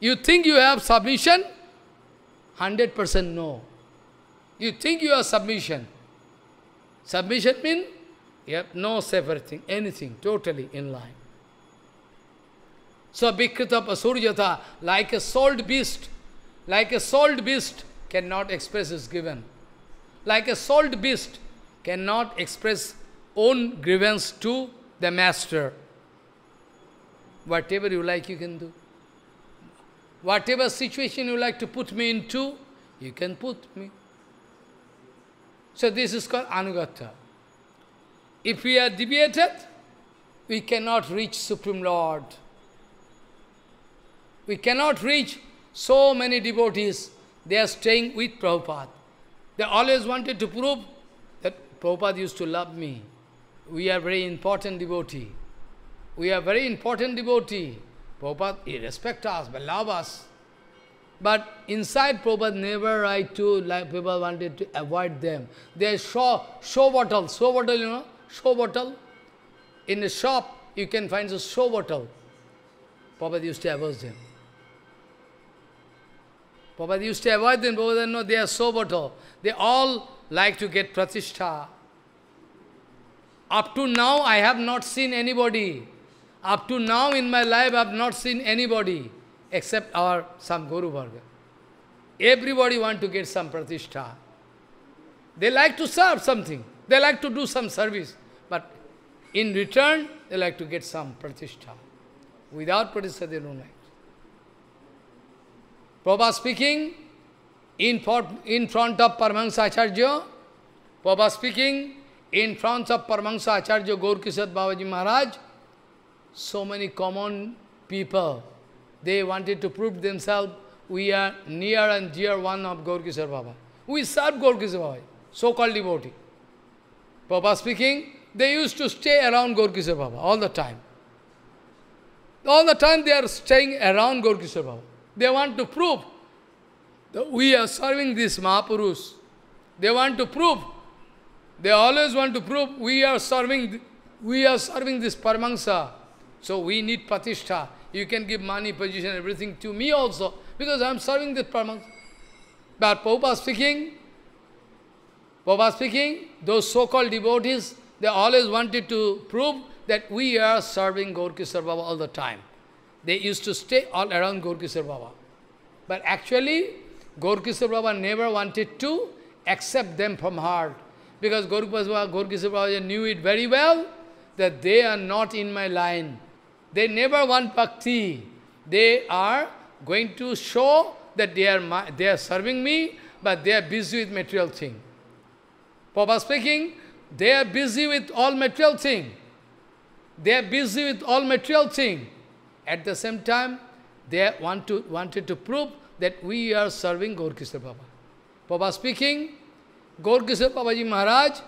You think you have submission? 100% no. You think you are submission. Submission means you have no thing, anything, totally in line. So Vikrita Pasuryata, like a sold beast, like a sold beast, cannot express is given like a sold beast, cannot express own grievance to the master. Whatever you like, you can do. Whatever situation you like to put me into, you can put me. So this is called Anugatha. If we are deviated, we cannot reach Supreme Lord. We cannot reach so many devotees. They are staying with Prabhupada. They always wanted to prove that Prabhupada used to love me. We are very important devotee. We are very important devotee. Prabhupada, he respect us, but love us. But inside Prabhupada never I too, like people wanted to avoid them. They show, show bottle, show bottle, you know, show bottle. In the shop, you can find a show bottle. Prabhupada used to avoid them. Prabhupada used to avoid them, Prabhupada, no, they are show bottle. They all like to get pratishtha. Up to now, I have not seen anybody. Up to now in my life, I have not seen anybody except our some Guru Everybody want to get some pratishtha. They like to serve something. They like to do some service. But in return, they like to get some pratishtha. Without pratishtha, they don't like. Prabhupada speaking, in, in front of Paramahansa Acharya, Baba speaking, in front of Paramahansa Acharya Gaurkisat Babaji Maharaj, so many common people, they wanted to prove themselves, we are near and dear one of Gaurkisar Baba. We serve Gaurkisar Baba, so-called devotee. Baba speaking, they used to stay around Gaurkisar Baba all the time. All the time they are staying around Gaurkisar Baba. They want to prove we are serving this Mahapurus. They want to prove. They always want to prove we are serving we are serving this Paramahansa. So we need Patishtha. You can give money, position, everything to me also, because I am serving this Paramahansa. But Prabhupada speaking, Prabhupada speaking, those so-called devotees, they always wanted to prove that we are serving Gaurkisar Baba all the time. They used to stay all around Gaurkisar Baba. But actually, Gorkisha Baba never wanted to accept them from heart. Because Gorkisha Prabhupada knew it very well that they are not in my line. They never want bhakti. They are going to show that they are, my, they are serving me, but they are busy with material thing. Papa speaking, they are busy with all material thing. They are busy with all material thing. At the same time, they want to, wanted to prove that we are serving Gorkisar Baba. Baba speaking, Gorkisar Babaji Maharaj,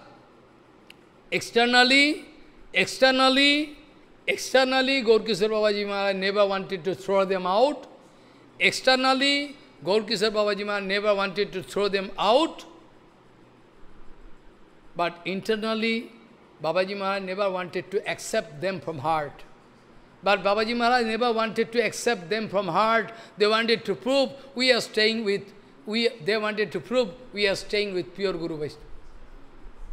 externally, externally, externally Gorkisar Babaji Maharaj never wanted to throw them out. Externally, Gorkisar Babaji Maharaj never wanted to throw them out. But internally, Babaji Maharaj never wanted to accept them from heart. But Babaji Maharaj never wanted to accept them from heart. They wanted to prove we are staying with, we, they wanted to prove we are staying with pure Guru Vaishnava.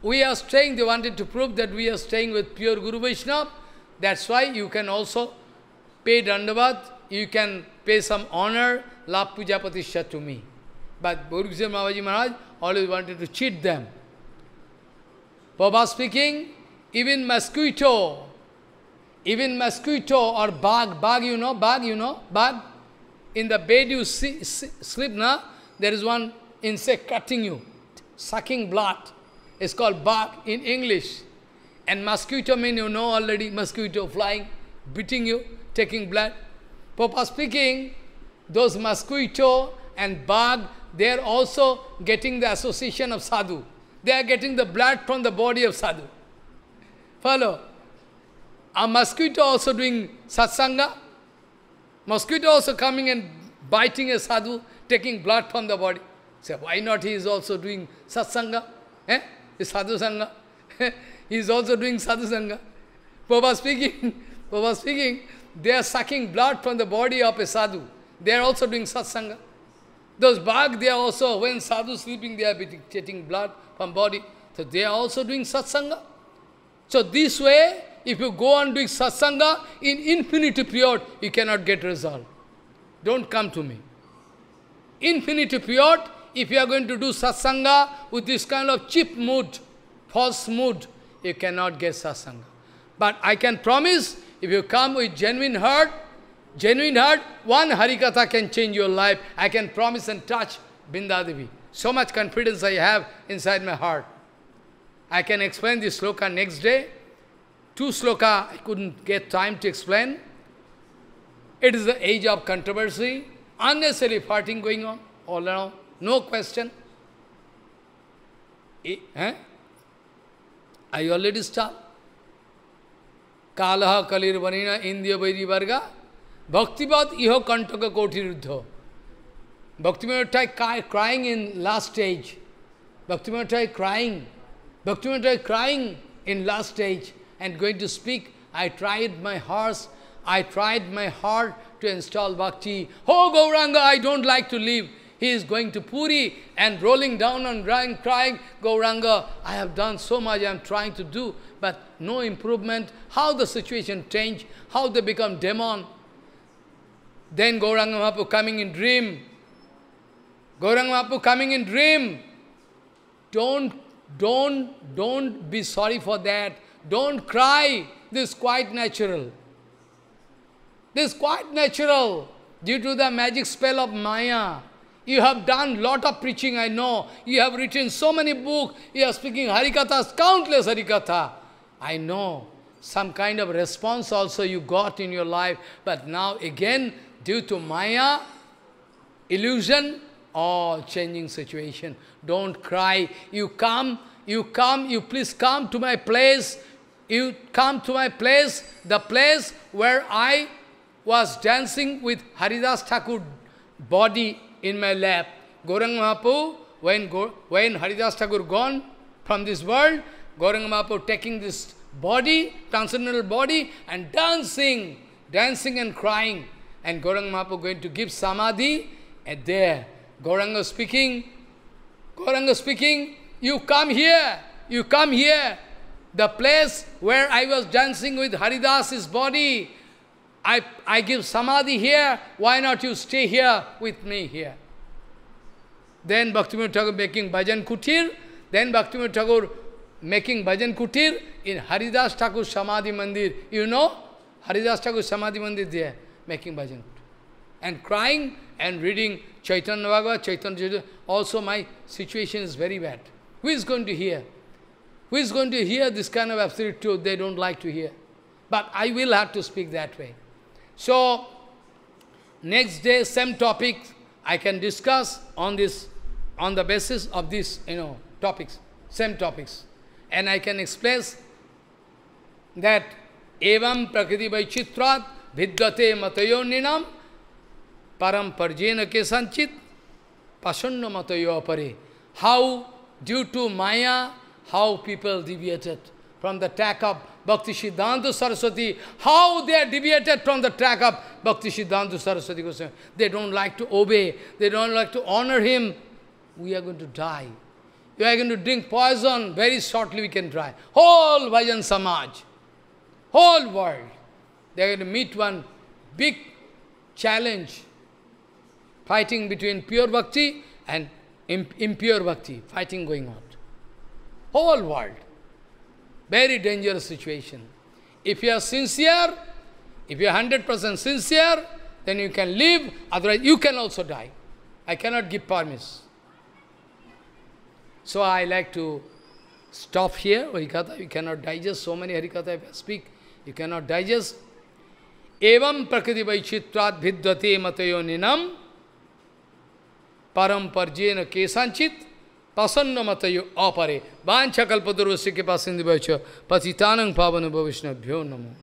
We are staying, they wanted to prove that we are staying with pure Guru Vaishnava. That's why you can also pay Dandavat, you can pay some honor, La Puja Patisha to me. But Burukse Maharaj always wanted to cheat them. Baba speaking, even mosquito, even mosquito or bug, bug you know, bug you know, bug. In the bed you see, see, sleep, na? there is one insect cutting you, sucking blood. It's called bug in English. And mosquito means you know already, mosquito flying, beating you, taking blood. Papa speaking, those mosquito and bug, they are also getting the association of sadhu. They are getting the blood from the body of sadhu. Follow? A mosquito also doing satsanga? Mosquito also coming and biting a sadhu, taking blood from the body. Say, so why not he is also doing satsanga? Eh? Sadhu sangha. he is also doing sadhu sangha. Baba speaking, Baba speaking, they are sucking blood from the body of a sadhu. They are also doing satsanga. Those bhag, they are also, when sadhu sleeping, they are getting blood from body. So they are also doing satsanga. So this way, if you go on doing satsanga in infinity period, you cannot get result. Don't come to me. Infinity period, if you are going to do satsanga with this kind of cheap mood, false mood, you cannot get satsanga. But I can promise, if you come with genuine heart, genuine heart, one Harikatha can change your life. I can promise and touch Bindadevi. So much confidence I have inside my heart. I can explain this sloka next day. two sloka, I couldn't get time to explain. It is the age of controversy, unnecessary fighting going on all around, no question. I, eh? I already stop kalah Kalir Vanina indiya Vairi Varga Bhaktivat Iho Kantaka Koti Ruddha. Bhaktivinoda crying in last stage. Bhaktivinoda crying. Bhaktivinoda crying in last stage. and going to speak, I tried my horse, I tried my heart to install bhakti. Oh Gauranga, I don't like to leave. He is going to Puri and rolling down and crying, crying, Gauranga, I have done so much I am trying to do, but no improvement. How the situation change, how they become demon. Then Gauranga Mahaprabhu coming in dream. Gauranga Mahaprabhu coming in dream. Don't, don't, don't be sorry for that. Don't cry. This is quite natural. This is quite natural due to the magic spell of Maya. You have done lot of preaching, I know. You have written so many books. You are speaking Harikathas, countless Harikatha. I know. Some kind of response also you got in your life. But now again, due to Maya, illusion, or changing situation. Don't cry. You come, you come, you please come to my place. You come to my place, the place where I was dancing with Haridas Thakur body in my lap. Gorang Mahaprabhu, when, when Haridas Thakur gone from this world, Gorang Mahaprabhu taking this body, transcendental body, and dancing, dancing and crying. And Gorang Mahaprabhu going to give samadhi at there. Goranga speaking, Goranga speaking, you come here, you come here, the place where I was dancing with Haridas's body, I, I give samadhi here, why not you stay here with me here? Then Bhaktivinoda Tagore making bhajan kutir, then Bhaktivinoda Tagore making bhajan kutir in Haridas Thakur Samadhi Mandir. You know, Haridas Thakur Samadhi Mandir there, making bhajan kutir. And crying and reading Chaitanya Bhagavad, Chaitanya Also my situation is very bad. Who is going to hear? Who is going to hear this kind of absolute truth? They don't like to hear. But I will have to speak that way. So, next day, same topic I can discuss on this, on the basis of these, you know, topics, same topics. And I can express that evam prakriti vaichitrat vidyate matayo ninam param parjena kesanchit pasanna matayo apare. How due to maya how people deviated from the track of Bhakti Siddhanta Saraswati, how they are deviated from the track of Bhakti Siddhanta Saraswati Goswami. They don't like to obey, they don't like to honor him. We are going to die. We are going to drink poison, very shortly we can die. Whole Vajan Samaj, whole world, they are going to meet one big challenge, fighting between pure bhakti and impure bhakti, fighting going on whole world. Very dangerous situation. If you are sincere, if you are 100% sincere, then you can live, otherwise you can also die. I cannot give promise. So I like to stop here, Harikatha, you cannot digest so many Harikatha if I speak, you cannot digest. Evam prakriti vaichitvat bhidvate matayoninam param parjena kesanchit प्रसन्न मत यो अपरे बान्छ कल्पदर्से पसन्ति भविष्य पछि तानङ पविष्ण भ्यो नम्